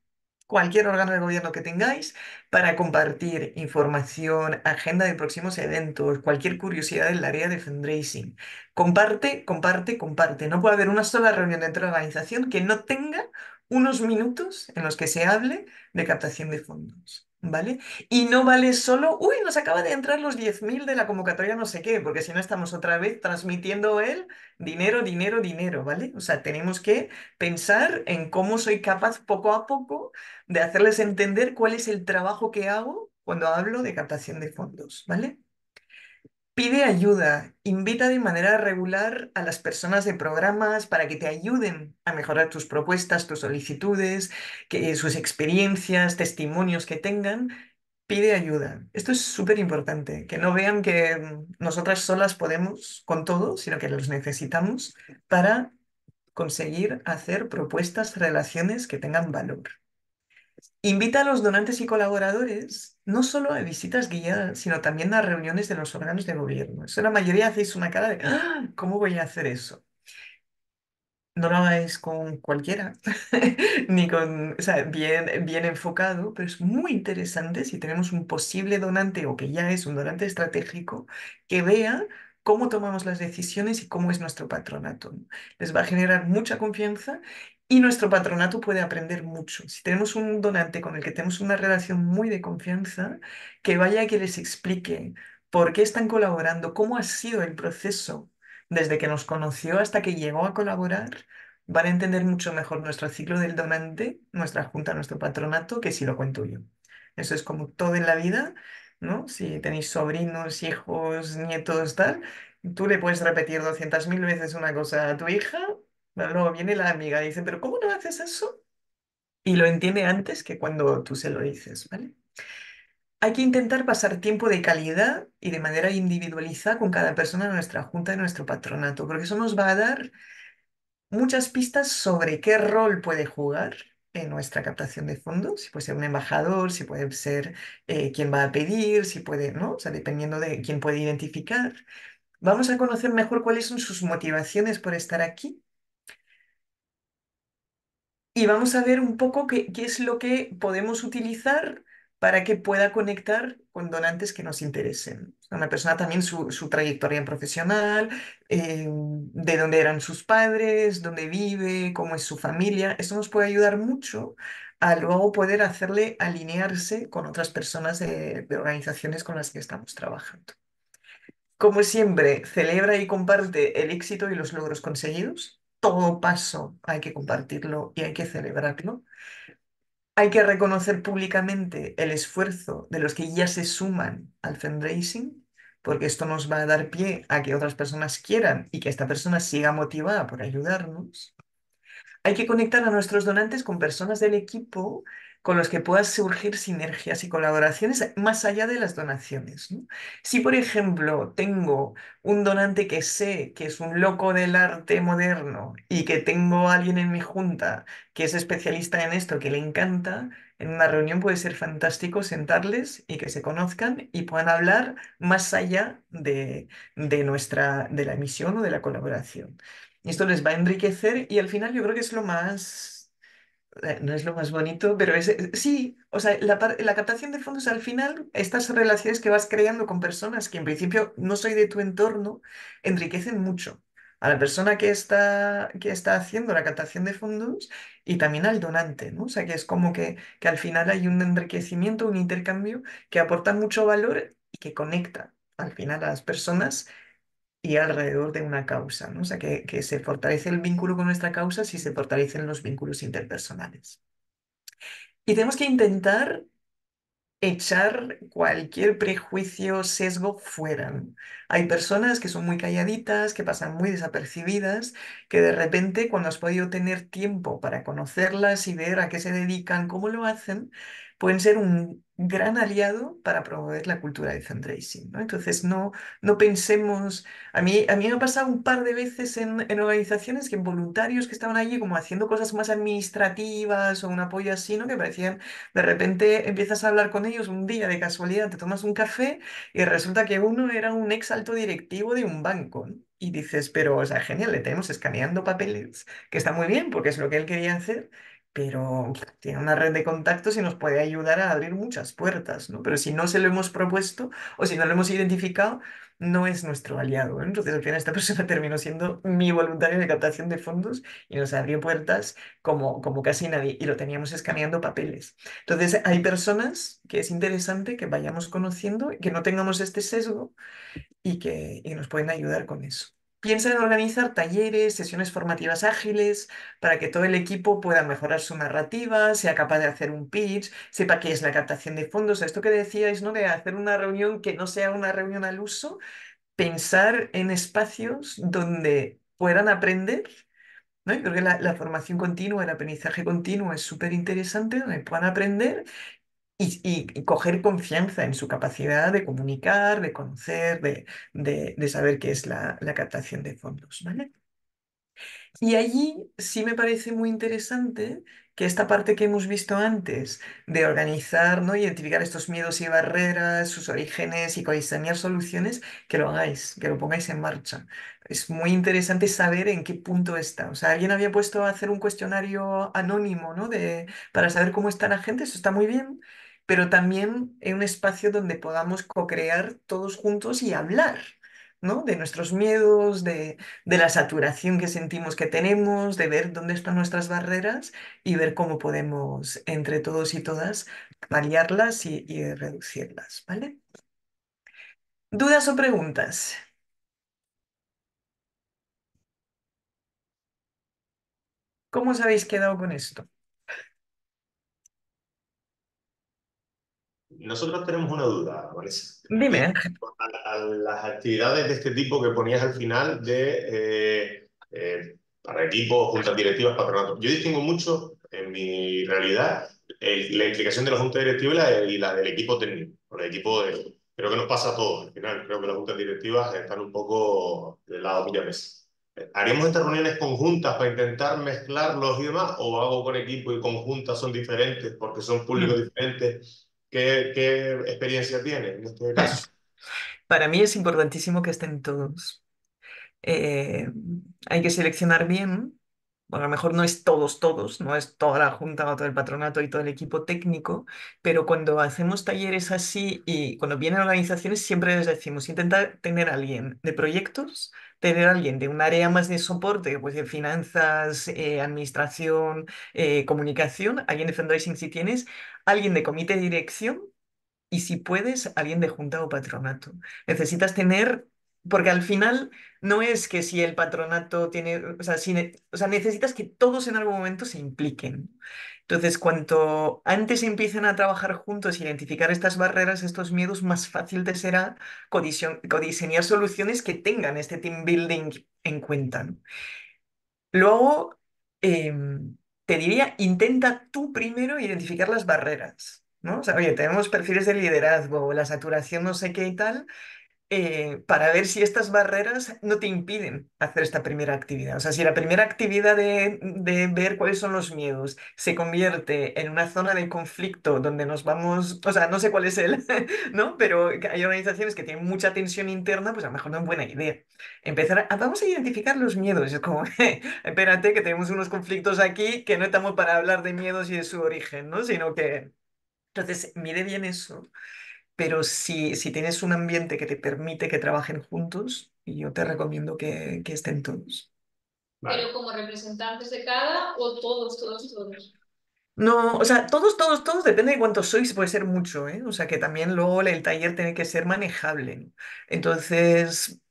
cualquier órgano de gobierno que tengáis para compartir información, agenda de próximos eventos, cualquier curiosidad del área de fundraising. Comparte, comparte, comparte. No puede haber una sola reunión dentro de la organización que no tenga unos minutos en los que se hable de captación de fondos. ¿Vale? Y no vale solo, uy, nos acaba de entrar los 10.000 de la convocatoria no sé qué, porque si no estamos otra vez transmitiendo el dinero, dinero, dinero, ¿vale? O sea, tenemos que pensar en cómo soy capaz poco a poco de hacerles entender cuál es el trabajo que hago cuando hablo de captación de fondos, ¿vale? Pide ayuda, invita de manera regular a las personas de programas para que te ayuden a mejorar tus propuestas, tus solicitudes, que, sus experiencias, testimonios que tengan. Pide ayuda. Esto es súper importante, que no vean que mm, nosotras solas podemos con todo, sino que los necesitamos para conseguir hacer propuestas, relaciones que tengan valor. Invita a los donantes y colaboradores no solo a visitas guiadas, sino también a reuniones de los órganos de gobierno. Eso la mayoría hacéis una cara de, ah, ¿cómo voy a hacer eso? No lo hagáis con cualquiera, ni con, o sea, bien, bien enfocado, pero es muy interesante si tenemos un posible donante o que ya es un donante estratégico que vea cómo tomamos las decisiones y cómo es nuestro patronato. Les va a generar mucha confianza y nuestro patronato puede aprender mucho. Si tenemos un donante con el que tenemos una relación muy de confianza, que vaya que les explique por qué están colaborando, cómo ha sido el proceso desde que nos conoció hasta que llegó a colaborar, van a entender mucho mejor nuestro ciclo del donante, nuestra junta, nuestro patronato, que si lo cuento yo. Eso es como todo en la vida, ¿no? Si tenéis sobrinos, hijos, nietos, tal, tú le puedes repetir 200.000 veces una cosa a tu hija Luego viene la amiga y dice, pero ¿cómo no haces eso? Y lo entiende antes que cuando tú se lo dices, ¿vale? Hay que intentar pasar tiempo de calidad y de manera individualizada con cada persona de nuestra junta, de nuestro patronato, porque eso nos va a dar muchas pistas sobre qué rol puede jugar en nuestra captación de fondos, si puede ser un embajador, si puede ser eh, quien va a pedir, si puede, ¿no? O sea, dependiendo de quién puede identificar. Vamos a conocer mejor cuáles son sus motivaciones por estar aquí y vamos a ver un poco qué, es lo que podemos utilizar para que pueda conectar con donantes que nos interesen. Una persona también su, trayectoria profesional, eh, de dónde eran sus padres, dónde vive, cómo es su familia. Eso nos puede ayudar mucho a luego poder hacerle alinearse con otras personas de organizaciones con las que estamos trabajando. Como siempre, celebra y comparte el éxito y los logros conseguidos todo paso hay que compartirlo y hay que celebrarlo. Hay que reconocer públicamente el esfuerzo de los que ya se suman al fundraising, porque esto nos va a dar pie a que otras personas quieran y que esta persona siga motivada por ayudarnos. Hay que conectar a nuestros donantes con personas del equipo con los que puedan surgir sinergias y colaboraciones más allá de las donaciones. Si, por ejemplo, tengo un donante que sé que es un loco del arte moderno y que tengo a alguien en mi junta que es especialista en esto, que le encanta, en una reunión puede ser fantástico sentarles y que se conozcan y puedan hablar más allá de, de nuestra, de la misión o de la colaboración. Esto les va a enriquecer y al final yo creo que es lo más eh, no es lo más bonito, pero eh, sí, o sea, la, captación de fondos al final, estas relaciones que vas creando con personas que en principio no soy de tu entorno, enriquecen mucho a la persona que está, que está haciendo la captación de fondos y también al donante, ¿no? O sea, que es como que, que al final hay un enriquecimiento, un intercambio que aporta mucho valor y que conecta al final a las personas y alrededor de una causa, ¿no? O sea, que, se fortalece el vínculo con nuestra causa si se fortalecen los vínculos interpersonales. Y tenemos que intentar echar cualquier prejuicio, sesgo fuera. Hay personas que son muy calladitas, que pasan muy desapercibidas, que de repente cuando has podido tener tiempo para conocerlas y ver a qué se dedican, cómo lo hacen, pueden ser un gran aliado para promover la cultura de fundraising. ¿no? Entonces, no, no pensemos, a mí, a mí me ha pasado un par de veces en, organizaciones que voluntarios que estaban allí como haciendo cosas más administrativas o un apoyo así, ¿no? que parecían, de repente empiezas a hablar con ellos un día de casualidad, te tomas un café y resulta que uno era un ex alto directivo de un banco. Y dices, pero, o sea, genial, le tenemos escaneando papeles, que está muy bien porque es lo que él quería hacer pero tiene una red de contactos y nos puede ayudar a abrir muchas puertas, ¿no? Pero si no se lo hemos propuesto o si no lo hemos identificado, no es nuestro aliado. Entonces, al final, esta persona terminó siendo mi voluntario de captación de fondos y nos abrió puertas como, como casi nadie y lo teníamos escaneando papeles. Entonces, hay personas que es interesante que vayamos conociendo, que no tengamos este sesgo y que, nos pueden ayudar con eso. Piensa en organizar talleres, sesiones formativas ágiles para que todo el equipo pueda mejorar su narrativa, sea capaz de hacer un pitch, sepa qué es la captación de fondos. Esto que decíais, ¿no? De hacer una reunión que no sea una reunión al uso, pensar en espacios donde puedan aprender. ¿no? creo que la formación continua, el aprendizaje continuo es súper interesante, donde puedan aprender y, coger confianza en su capacidad de comunicar, de conocer, de, saber qué es la, captación de fondos, ¿vale? Y allí sí me parece muy interesante que esta parte que hemos visto antes de organizar, ¿no? identificar estos miedos y barreras, sus orígenes y diseñar soluciones, que lo hagáis, que lo pongáis en marcha. Es muy interesante saber en qué punto está. O sea, alguien había puesto a hacer un cuestionario anónimo ¿no? para saber cómo está la gente, eso está muy bien, pero también en un espacio donde podamos co-crear todos juntos y hablar. ¿no? de nuestros miedos, de, la saturación que sentimos que tenemos, de ver dónde están nuestras barreras y ver cómo podemos entre todos y todas paliarlas y, y reducirlas. ¿vale? ¿Dudas o preguntas? ¿Cómo os habéis quedado con esto? Nosotros tenemos una duda, Vanessa. Dime. A, a, las actividades de este tipo que ponías al final de eh, eh, para equipos, juntas directivas, patronatos. Yo distingo mucho en mi realidad la implicación de la junta directiva y la, del equipo técnico, el equipo creo que nos pasa a todos al final. Creo que las juntas directivas están un poco del lado de veces ¿Haremos estas reuniones conjuntas para intentar mezclar los idiomas ¿O hago con equipo y conjuntas son diferentes porque son públicos mm. diferentes? ¿Qué, experiencia tiene este Para mí es importantísimo que estén todos. Eh, hay que seleccionar bien. Bueno, a lo mejor no es todos, todos, no es toda la junta o todo el patronato y todo el equipo técnico, pero cuando hacemos talleres así y cuando vienen organizaciones siempre les decimos, intenta tener a alguien de proyectos, tener alguien de un área más de soporte, pues de eh, finanzas, eh, administración, eh, comunicación, alguien de fundraising si tienes, alguien de comité de dirección y si puedes, alguien de junta o patronato. Necesitas tener porque al final no es que si el patronato tiene, o sea, o sea, necesitas que todos en algún momento se impliquen. Entonces, cuanto antes empiecen a trabajar juntos, identificar estas barreras, estos miedos, más fácil te será codiseñar soluciones que tengan este team building en cuenta. Luego, em, te diría, intenta tú primero identificar las barreras. ¿no? O sea, oye, tenemos perfiles de liderazgo, la saturación no sé qué y tal, eh, para ver si estas barreras no te impiden hacer esta primera actividad. O sea, si la primera actividad de, de ver cuáles son los miedos se convierte en una zona de conflicto donde nos vamos, o sea, no sé cuál es el, ¿no? Pero hay organizaciones que tienen mucha tensión interna, pues a lo mejor no es buena idea. Empezar a, vamos a identificar los miedos. Es como, espérate, que tenemos unos conflictos aquí que no estamos para hablar de miedos y de su origen, ¿no? Sino que... Entonces, mire bien eso. Pero si, si tienes un ambiente que te permite que trabajen juntos, yo te recomiendo que, estén todos. Pero como representantes de cada o todos, todos, todos. No, o sea, todos, todos, todos, depende de cuántos sois, puede ser mucho, ¿eh? O sea, que también luego el taller tiene que ser manejable. Entonces,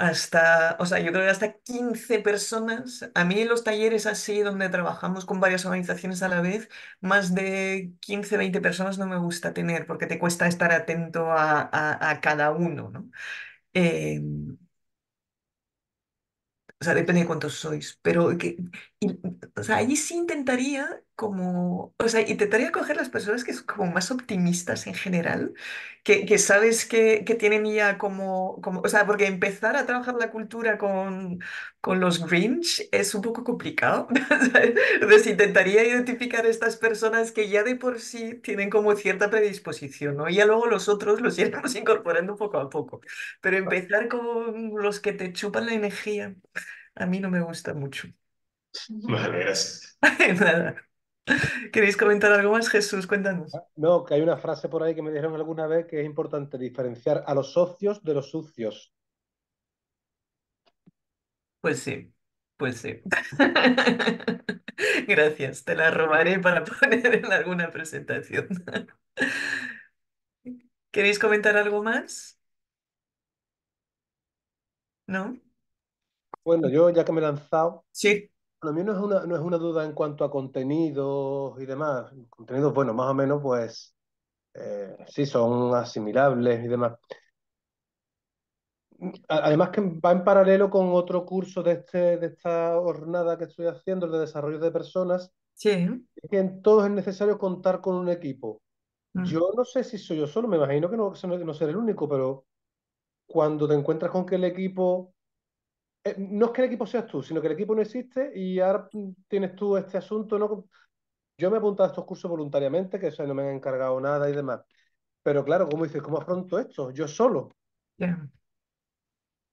hasta, o sea, yo creo hasta 15 personas. A mí en los talleres así, donde trabajamos con varias organizaciones a la vez, más de 15, 20 personas no me gusta tener porque te cuesta estar atento a, cada uno, ¿no? Em, o sea, depende de cuántos sois, pero que, o sea, allí sí intentaría como, o sea, intentaría coger las personas que son como más optimistas en general, que, sabes que, tienen ya como, como, o sea, porque empezar a trabajar la cultura con, con los Grinch es un poco complicado. Entonces intentaría identificar estas personas que ya de por sí tienen como cierta predisposición, ¿no? Y ya luego los otros los iremos incorporando poco a poco. Pero empezar con los que te chupan la energía, a mí no me gusta mucho. Vale, ¿Queréis comentar algo más, Jesús? Cuéntanos. Ah, no, que hay una frase por ahí que me dijeron alguna vez que es importante diferenciar a los socios de los sucios. Pues sí, pues sí. Gracias, te la robaré para poner en alguna presentación. ¿Queréis comentar algo más? ¿No? Bueno, yo ya que me he lanzado, Sí lo mío no es, una, no es una duda en cuanto a contenidos y demás. Contenidos, bueno, más o menos, pues eh, sí, son asimilables y demás. Además que va en paralelo con otro curso de, este, de esta jornada que estoy haciendo, el de desarrollo de personas, sí. Es que en todos es necesario contar con un equipo. Mm. Yo no sé si soy yo solo, me imagino que no, no seré el único, pero cuando te encuentras con que el equipo eh, no es que el equipo seas tú, sino que el equipo no existe y ahora tienes tú este asunto. ¿no? Yo me he apuntado a estos cursos voluntariamente, que no me han encargado nada y demás. Pero claro, como dices, ¿cómo afronto esto? Yo solo.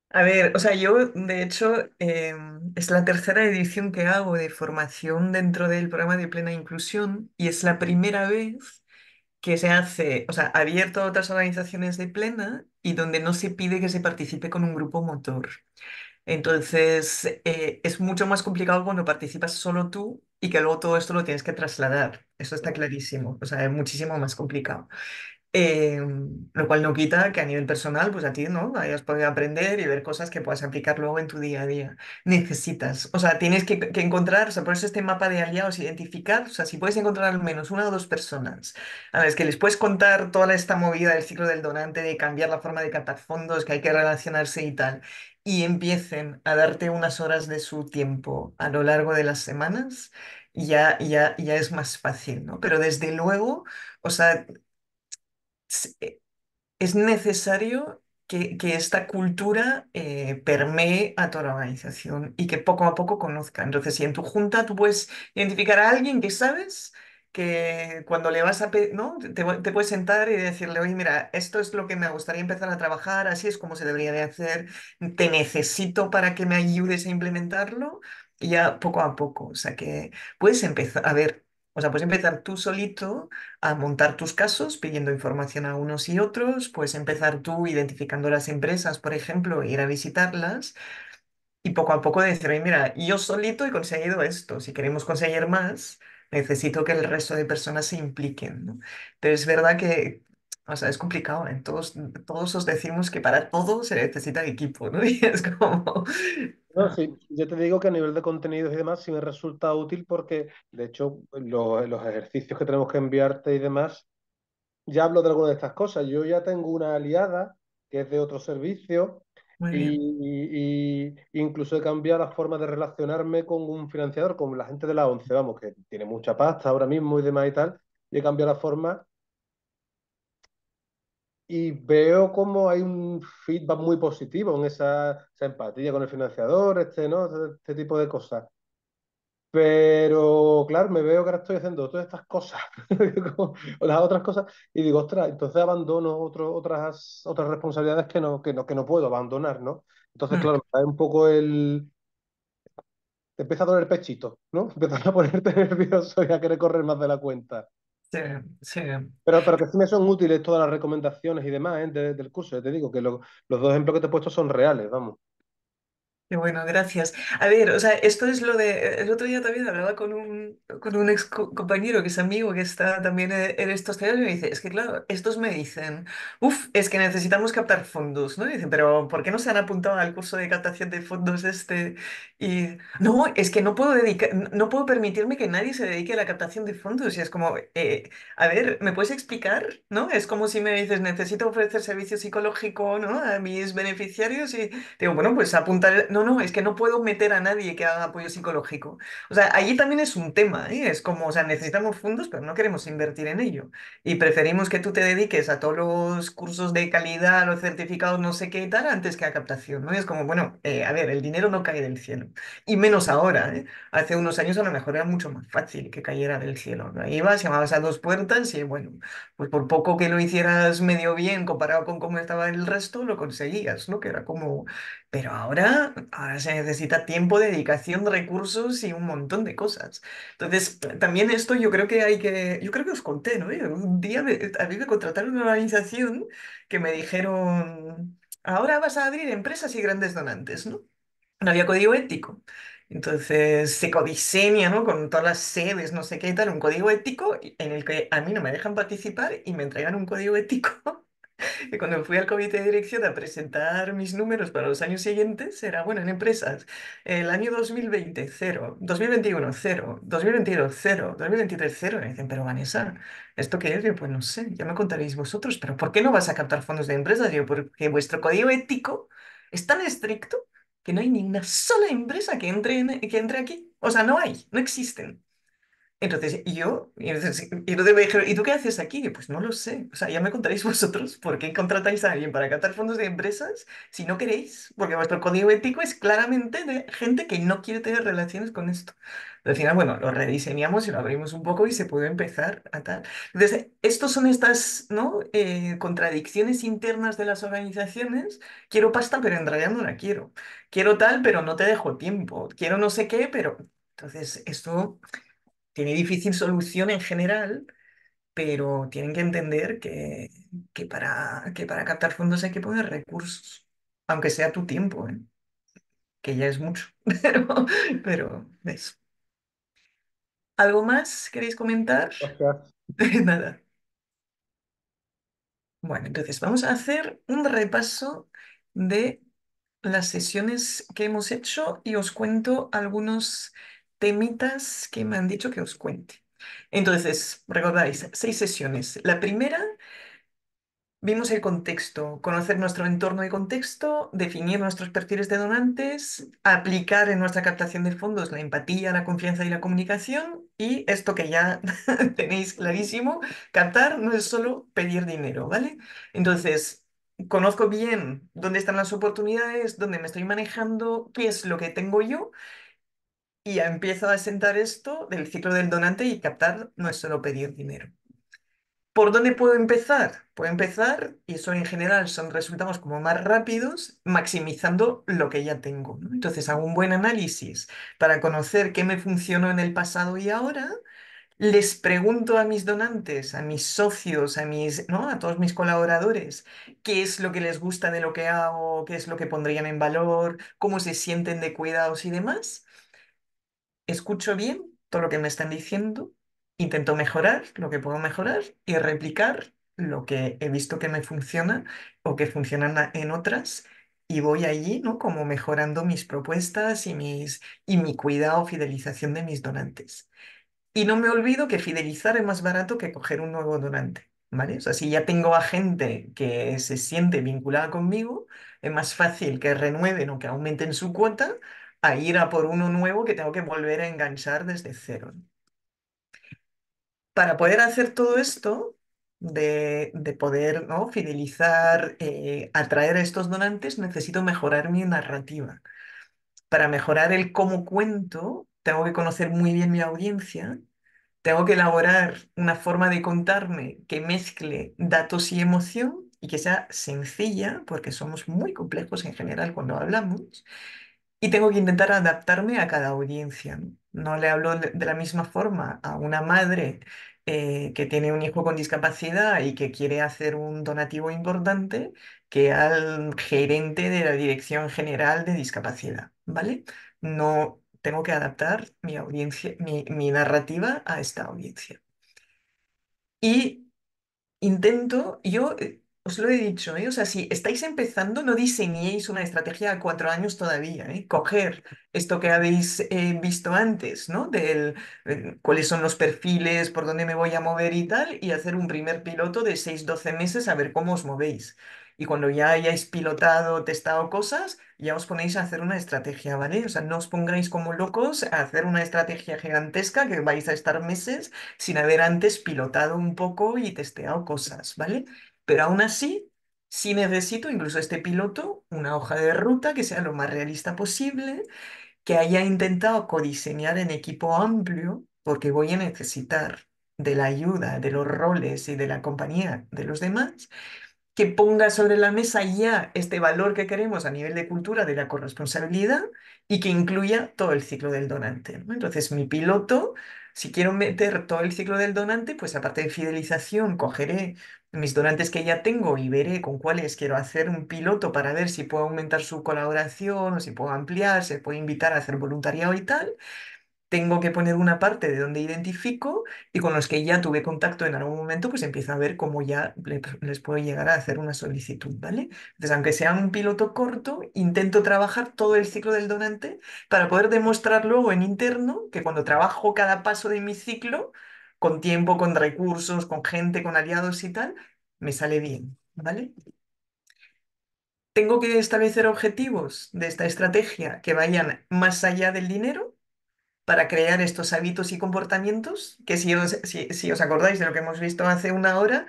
A ver, o sea, yo de hecho em, es la tercera edición que hago de formación dentro del programa de plena inclusión y es la primera vez que se hace, o sea, abierto a otras organizaciones de plena y donde no se pide que se participe con un grupo motor. Entonces, eh, es mucho más complicado cuando participas solo tú y que luego todo esto lo tienes que trasladar. Eso está clarísimo. O sea, es muchísimo más complicado. Eh, lo cual no quita que a nivel personal, pues a ti, ¿no? Hayas podido aprender y ver cosas que puedas aplicar luego en tu día a día. Necesitas, o sea, tienes que, que encontrar, o sea, por eso este mapa de aliados, identificar, o sea, si puedes encontrar al menos una o dos personas a las que les puedes contar toda esta movida del ciclo del donante, de cambiar la forma de captar fondos, que hay que relacionarse y tal, y empiecen a darte unas horas de su tiempo a lo largo de las semanas, ya, ya, ya es más fácil, ¿no? Pero desde luego, o sea, eh, es necesario que, esta cultura eh, permee a toda la organización y que poco a poco conozca. Entonces, si en tu junta tú puedes identificar a alguien que sabes que cuando le vas a ¿no? Te, puedes sentar y decirle, oye, mira, esto es lo que me gustaría empezar a trabajar, así es como se debería de hacer, te necesito para que me ayudes a implementarlo, y ya poco a poco, o sea que puedes empezar, a ver, o sea, puedes empezar tú solito a montar tus casos, pidiendo información a unos y otros, puedes empezar tú identificando las empresas, por ejemplo, e ir a visitarlas, y poco a poco decir, oye, mira, yo solito he conseguido esto, si queremos conseguir más necesito que el resto de personas se impliquen, ¿no? Pero es verdad que, o sea, es complicado, todos, todos os decimos que para todo se necesita equipo, ¿no? es como... yo te digo que a nivel de contenidos y demás sí me resulta útil porque, de hecho, los, los ejercicios que tenemos que enviarte y demás, ya hablo de alguna de estas cosas. Yo ya tengo una aliada que es de otro servicio, y, incluso he cambiado la forma de relacionarme con un financiador, con la gente de la ONCE, vamos, que tiene mucha pasta ahora mismo y demás y tal, y he cambiado la forma. Y veo como hay un feedback muy positivo en esa, empatía con el financiador, este, ¿no? este, este tipo de cosas. Pero claro, me veo que ahora estoy haciendo todas estas cosas, las otras cosas, y digo, ostras, entonces abandono otras, otras responsabilidades que no, que, no, que no puedo abandonar, ¿no? Entonces, mm. claro, me da un poco el. Te empieza a doler pechito, ¿no? Empiezas a ponerte nervioso y a querer correr más de la cuenta. Sí, sí. Pero, pero que sí me son útiles todas las recomendaciones y demás ¿eh? del curso. te digo que los dos ejemplos que te he puesto son reales, vamos. Qué bueno, gracias. A ver, o sea, esto es lo de. El otro día también hablaba con un, con un ex compañero que es amigo que está también en estos temas y me dice: Es que, claro, estos me dicen, uff, es que necesitamos captar fondos, ¿no? Y dicen, pero ¿por qué no se han apuntado al curso de captación de fondos este? Y no, es que no puedo dedicar, no puedo permitirme que nadie se dedique a la captación de fondos. Y es como, eh, a ver, ¿me puedes explicar? ¿No? Es como si me dices: Necesito ofrecer servicio psicológico, ¿no? A mis beneficiarios y digo, bueno, pues apuntar no, no, es que no puedo meter a nadie que haga apoyo psicológico. O sea, allí también es un tema, ¿eh? es como, o sea, necesitamos fondos, pero no queremos invertir en ello. Y preferimos que tú te dediques a todos los cursos de calidad, a los certificados, no sé qué y tal, antes que a captación, ¿no? es como, bueno, eh, a ver, el dinero no cae del cielo. Y menos ahora, ¿eh? Hace unos años a lo mejor era mucho más fácil que cayera del cielo, ¿no? Ibas, llamabas a dos puertas y, bueno, pues por poco que lo hicieras medio bien comparado con cómo estaba el resto, lo conseguías, ¿no? Que era como pero ahora, ahora se necesita tiempo, dedicación, recursos y un montón de cosas. Entonces, eh, también esto yo creo que hay que, yo creo que os conté, ¿no? Eh, un día eh, a mí me contrataron una organización que me dijeron, ahora vas a abrir empresas y grandes donantes, ¿no? No había código ético. Entonces se codiseña, ¿no? Con todas las sedes, no sé qué y tal, un código ético en el que a mí no me dejan participar y me entregan un código ético y cuando fui al comité de dirección a presentar mis números para los años siguientes, era, bueno, en empresas, el año 2020, cero, 2021, cero, 2022, cero, 2023, cero. Y me dicen, pero Vanessa, ¿esto qué es? Yo, pues no sé, ya me contaréis vosotros, pero ¿por qué no vas a captar fondos de empresas? Yo, porque vuestro código ético es tan estricto que no hay ni sola empresa que entre, que entre aquí. O sea, no hay, no existen. Entonces, yo, y entonces, y me ¿y tú qué haces aquí? Pues no lo sé. O sea, ya me contaréis vosotros por qué contratáis a alguien para captar fondos de empresas si no queréis, porque vuestro código ético es claramente de gente que no quiere tener relaciones con esto. al final, bueno, lo rediseñamos y lo abrimos un poco y se pudo empezar a tal. Entonces, estos son estas, ¿no? Eh, contradicciones internas de las organizaciones. Quiero pasta, pero en realidad no la quiero. Quiero tal, pero no te dejo tiempo. Quiero no sé qué, pero... Entonces, esto tiene difícil solución en general, pero tienen que entender que, que para, que para captar fondos hay que poner recursos, aunque sea tu tiempo, ¿eh? que ya es mucho, pero, ¿Algo más queréis comentar? Nada. Bueno, entonces vamos a hacer un repaso de las sesiones que hemos hecho y os cuento algunos temitas que me han dicho que os cuente. Entonces, recordáis, seis sesiones. La primera, vimos el contexto, conocer nuestro entorno y contexto, definir nuestros perfiles de donantes, aplicar en nuestra captación de fondos la empatía, la confianza y la comunicación. Y esto que ya tenéis clarísimo, captar no es solo pedir dinero, ¿vale? Entonces, conozco bien dónde están las oportunidades, dónde me estoy manejando, qué es lo que tengo yo y empiezo a sentar esto del ciclo del donante y captar no es solo pedir dinero. ¿Por dónde puedo empezar? Puedo empezar, y eso en general son resultados como más rápidos, maximizando lo que ya tengo. Entonces hago un buen análisis para conocer qué me funcionó en el pasado y ahora. Les pregunto a mis donantes, a mis socios, a, mis, ¿no? a todos mis colaboradores, qué es lo que les gusta de lo que hago, qué es lo que pondrían en valor, cómo se sienten de cuidados y demás escucho bien todo lo que me están diciendo, intento mejorar lo que puedo mejorar y replicar lo que he visto que me funciona o que funcionan en otras y voy allí, ¿no? Como mejorando mis propuestas y, mis, y mi cuidado, fidelización de mis donantes. Y no me olvido que fidelizar es más barato que coger un nuevo donante, ¿vale? O si ya tengo a gente que se siente vinculada conmigo, es más fácil que renueven o que aumenten su cuota a ir a por uno nuevo que tengo que volver a enganchar desde cero. Para poder hacer todo esto, de, de poder ¿no? fidelizar, eh, atraer a estos donantes, necesito mejorar mi narrativa. Para mejorar el cómo cuento, tengo que conocer muy bien mi audiencia, tengo que elaborar una forma de contarme que mezcle datos y emoción y que sea sencilla, porque somos muy complejos en general cuando hablamos, y tengo que intentar adaptarme a cada audiencia. No le hablo de la misma forma a una madre eh, que tiene un hijo con discapacidad y que quiere hacer un donativo importante que al gerente de la Dirección General de Discapacidad, ¿vale? No tengo que adaptar mi audiencia, mi, narrativa a esta audiencia. Y intento, yo eh, os lo he dicho, ¿eh? O sea, si estáis empezando, no diseñéis una estrategia a cuatro años todavía, ¿eh? Coger esto que habéis eh, visto antes, ¿no? Del eh, cuáles son los perfiles, por dónde me voy a mover y tal, y hacer un primer piloto de seis, doce meses a ver cómo os movéis. Y cuando ya hayáis pilotado, testado cosas, ya os ponéis a hacer una estrategia, ¿vale? O sea, no os pongáis como locos a hacer una estrategia gigantesca que vais a estar meses sin haber antes pilotado un poco y testeado cosas, ¿vale? Pero aún así, sí necesito, incluso este piloto, una hoja de ruta que sea lo más realista posible, que haya intentado codiseñar en equipo amplio, porque voy a necesitar de la ayuda, de los roles y de la compañía de los demás, que ponga sobre la mesa ya este valor que queremos a nivel de cultura de la corresponsabilidad y que incluya todo el ciclo del donante. Entonces, mi piloto, si quiero meter todo el ciclo del donante, pues aparte de fidelización, cogeré mis donantes que ya tengo y veré con cuáles quiero hacer un piloto para ver si puedo aumentar su colaboración o si puedo ampliar, si puedo invitar a hacer voluntariado y tal. Tengo que poner una parte de donde identifico y con los que ya tuve contacto en algún momento, pues empiezo a ver cómo ya les puedo llegar a hacer una solicitud, ¿vale? Entonces, aunque sea un piloto corto, intento trabajar todo el ciclo del donante para poder demostrar luego en interno que cuando trabajo cada paso de mi ciclo, con tiempo, con recursos, con gente, con aliados y tal, me sale bien, ¿vale? Tengo que establecer objetivos de esta estrategia que vayan más allá del dinero para crear estos hábitos y comportamientos, que si os, os acordáis de lo que hemos visto hace una hora,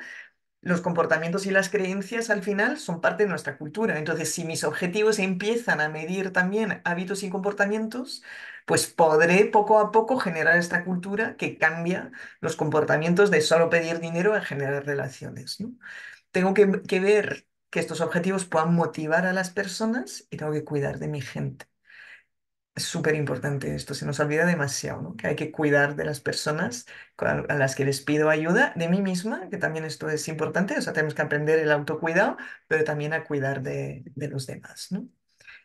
los comportamientos y las creencias al final son parte de nuestra cultura. Entonces, si mis objetivos empiezan a medir también hábitos y comportamientos, pues podré poco a poco generar esta cultura que cambia los comportamientos de solo pedir dinero a generar relaciones. Tengo que, ver que estos objetivos puedan motivar a las personas y tengo que cuidar de mi gente. Es súper importante esto, se nos olvida demasiado, Que hay que cuidar de las personas a las que les pido ayuda, de mí misma, que también esto es importante, o sea, tenemos que aprender el autocuidado, pero también a cuidar de, los demás, ¿no?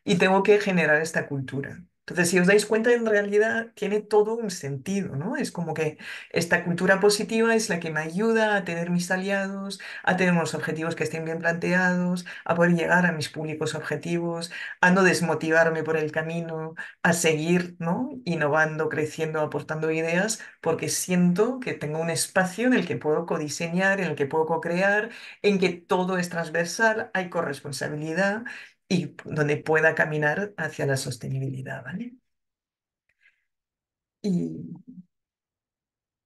Y tengo que generar esta cultura. Entonces, si os dais cuenta, en realidad tiene todo un sentido, ¿no? Es como que esta cultura positiva es la que me ayuda a tener mis aliados, a tener unos objetivos que estén bien planteados, a poder llegar a mis públicos objetivos, a no desmotivarme por el camino, a seguir, ¿no? Innovando, creciendo, aportando ideas, porque siento que tengo un espacio en el que puedo codiseñar, en el que puedo co-crear, en que todo es transversal, hay corresponsabilidad y donde pueda caminar hacia la sostenibilidad, ¿vale? Y,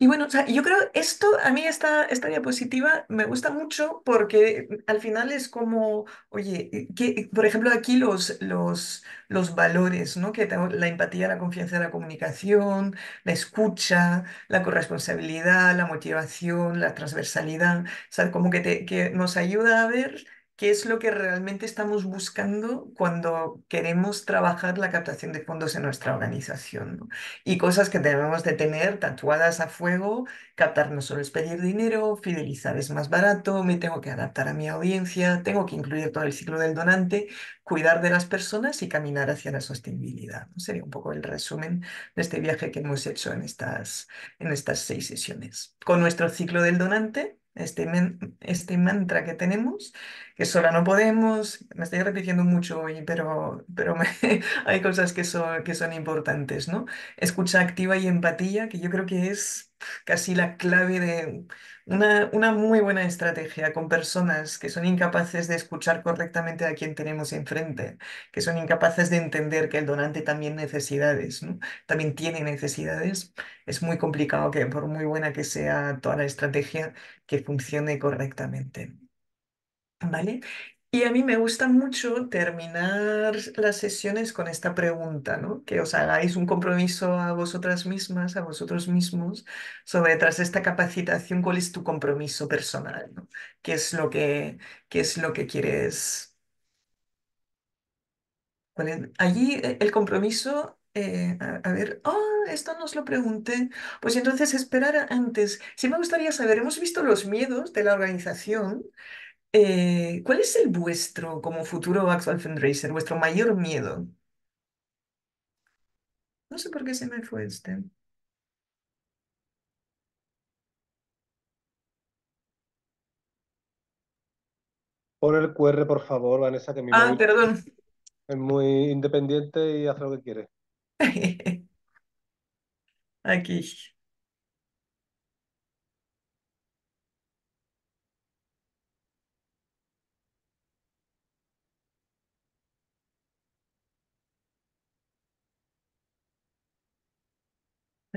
bueno, yo creo esto, a mí esta, esta diapositiva me gusta mucho porque al final es como, oye, eh, que, por ejemplo, aquí los, los, valores, ¿no? Que la empatía, la confianza, la comunicación, la escucha, la corresponsabilidad, la motivación, la transversalidad, sea, como que, que nos ayuda a ver qué es lo que realmente estamos buscando cuando queremos trabajar la captación de fondos en nuestra organización. Y cosas que debemos de tener tatuadas a fuego, captar no solo es pedir dinero, fidelizar es más barato, me tengo que adaptar a mi audiencia, tengo que incluir todo el ciclo del donante, cuidar de las personas y caminar hacia la sostenibilidad. Sería un poco el resumen de este viaje que hemos hecho en estas, en estas seis sesiones. Con nuestro ciclo del donante, este, este mantra que tenemos, que sola no podemos. Me estoy repitiendo mucho hoy, pero, pero hay cosas que son, que son importantes, ¿no? Escucha activa y empatía, que yo creo que es casi la clave de una, una muy buena estrategia con personas que son incapaces de escuchar correctamente a quien tenemos enfrente, que son incapaces de entender que el donante también necesidades, ¿no? también tiene necesidades. Es muy complicado que por muy buena que sea toda la estrategia, que funcione correctamente. ¿vale? Y a mí me gusta mucho terminar las sesiones con esta pregunta, ¿no? Que os hagáis un compromiso a vosotras mismas, a vosotros mismos, sobre tras esta capacitación, cuál es tu compromiso personal, ¿Qué es lo que, qué es lo que quieres? Allí eh, el compromiso, eh, a, ver, oh, esto nos lo pregunté. Pues entonces esperar antes. Sí me gustaría saber, hemos visto los miedos de la organización, eh, ¿cuál es el vuestro como futuro actual fundraiser, vuestro mayor miedo? No sé por qué se me fue este. Pon el QR, por favor, Vanessa, que me. Ah, perdón. es muy independiente y hace lo que quiere. Aquí.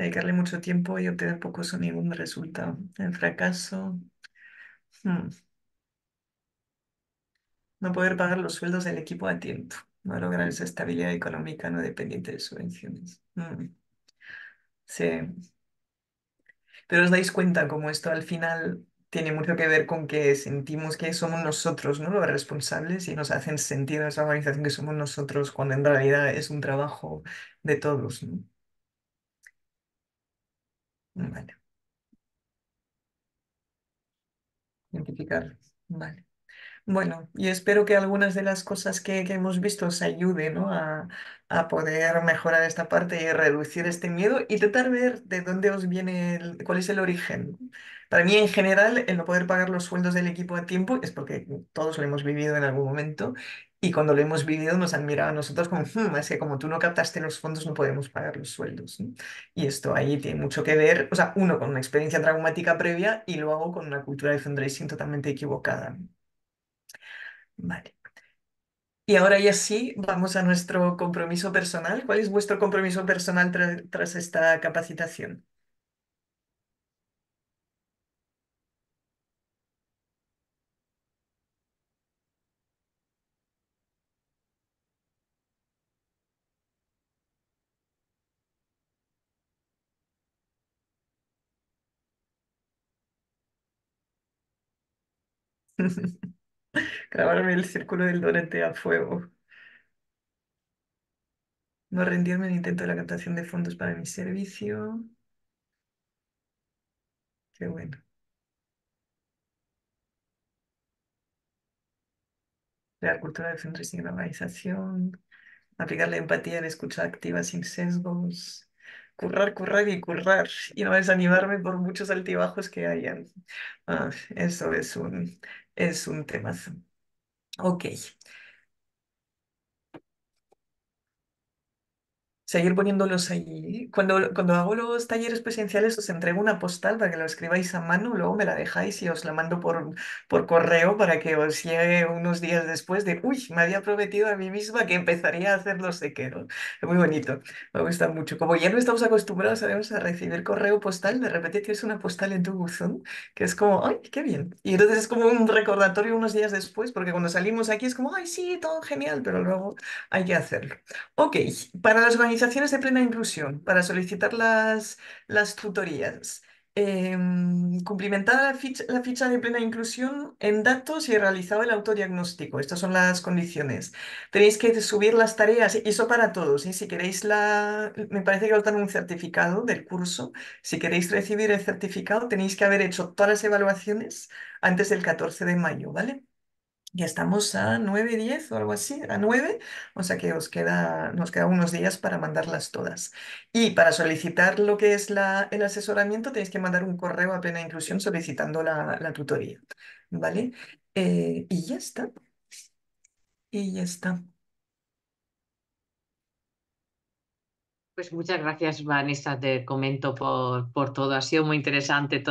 dedicarle mucho tiempo y obtener pocos o ningún resultado. El fracaso. Hmm, no poder pagar los sueldos del equipo a tiempo. No lograr esa estabilidad económica no dependiente de subvenciones. Hmm, sí. Pero os dais cuenta como esto al final tiene mucho que ver con que sentimos que somos nosotros, Los responsables y nos hacen sentir esa organización que somos nosotros, cuando en realidad es un trabajo de todos, ¿no? Vale. Vale. Bueno, yo espero que algunas de las cosas que, hemos visto os ayude, ¿no? a, poder mejorar esta parte y reducir este miedo y tratar de ver de dónde os viene, cuál es el origen. Para mí, en general, el no poder pagar los sueldos del equipo a tiempo es porque todos lo hemos vivido en algún momento y cuando lo hemos vivido nos han mirado a nosotros como, hmm, es que como tú no captaste los fondos no podemos pagar los sueldos. Y esto ahí tiene mucho que ver, o sea, uno con una experiencia traumática previa y luego con una cultura de fundraising totalmente equivocada. Vale. Y ahora ya sí, vamos a nuestro compromiso personal. ¿Cuál es vuestro compromiso personal tras esta capacitación? Grabarme el círculo del donante a fuego. No rendirme en el intento de la captación de fondos para mi servicio. Qué bueno. Crear cultura de centro y normalización Aplicar la empatía en escucha activa sin sesgos currar, currar y currar y no desanimarme por muchos altibajos que hayan. Ah, eso es un, es un tema. Ok. seguir poniéndolos ahí. Cuando, cuando hago los talleres presenciales os entrego una postal para que la escribáis a mano, luego me la dejáis y os la mando por, por correo para que os llegue unos días después de, uy, me había prometido a mí misma que empezaría a hacer los sequeros. Es muy bonito, me gusta mucho. Como ya no estamos acostumbrados a recibir correo postal, de repente tienes una postal en tu buzón que es como, ay, qué bien. Y entonces es como un recordatorio unos días después, porque cuando salimos aquí es como, ay, sí, todo genial, pero luego hay que hacerlo. Ok, para las organizaciones de plena inclusión para solicitar las, las tutorías. Em, cumplimentar cumplimentada la ficha, de plena inclusión en datos y realizado el autodiagnóstico. Estas son las condiciones. Tenéis que subir las tareas, y eso para todos. Y ¿eh? si queréis la, me parece que os un certificado del curso. Si queréis recibir el certificado, tenéis que haber hecho todas las evaluaciones antes del 14 de mayo, ¿vale? Ya estamos a nueve, diez o algo así, a 9, o sea que os queda, nos quedan unos días para mandarlas todas. Y para solicitar lo que es la, el asesoramiento tenéis que mandar un correo a plena inclusión solicitando la, tutoría, ¿vale? Eh, y ya está. Y ya está. Pues muchas gracias, Vanessa, te comento por, por todo. Ha sido muy interesante todo.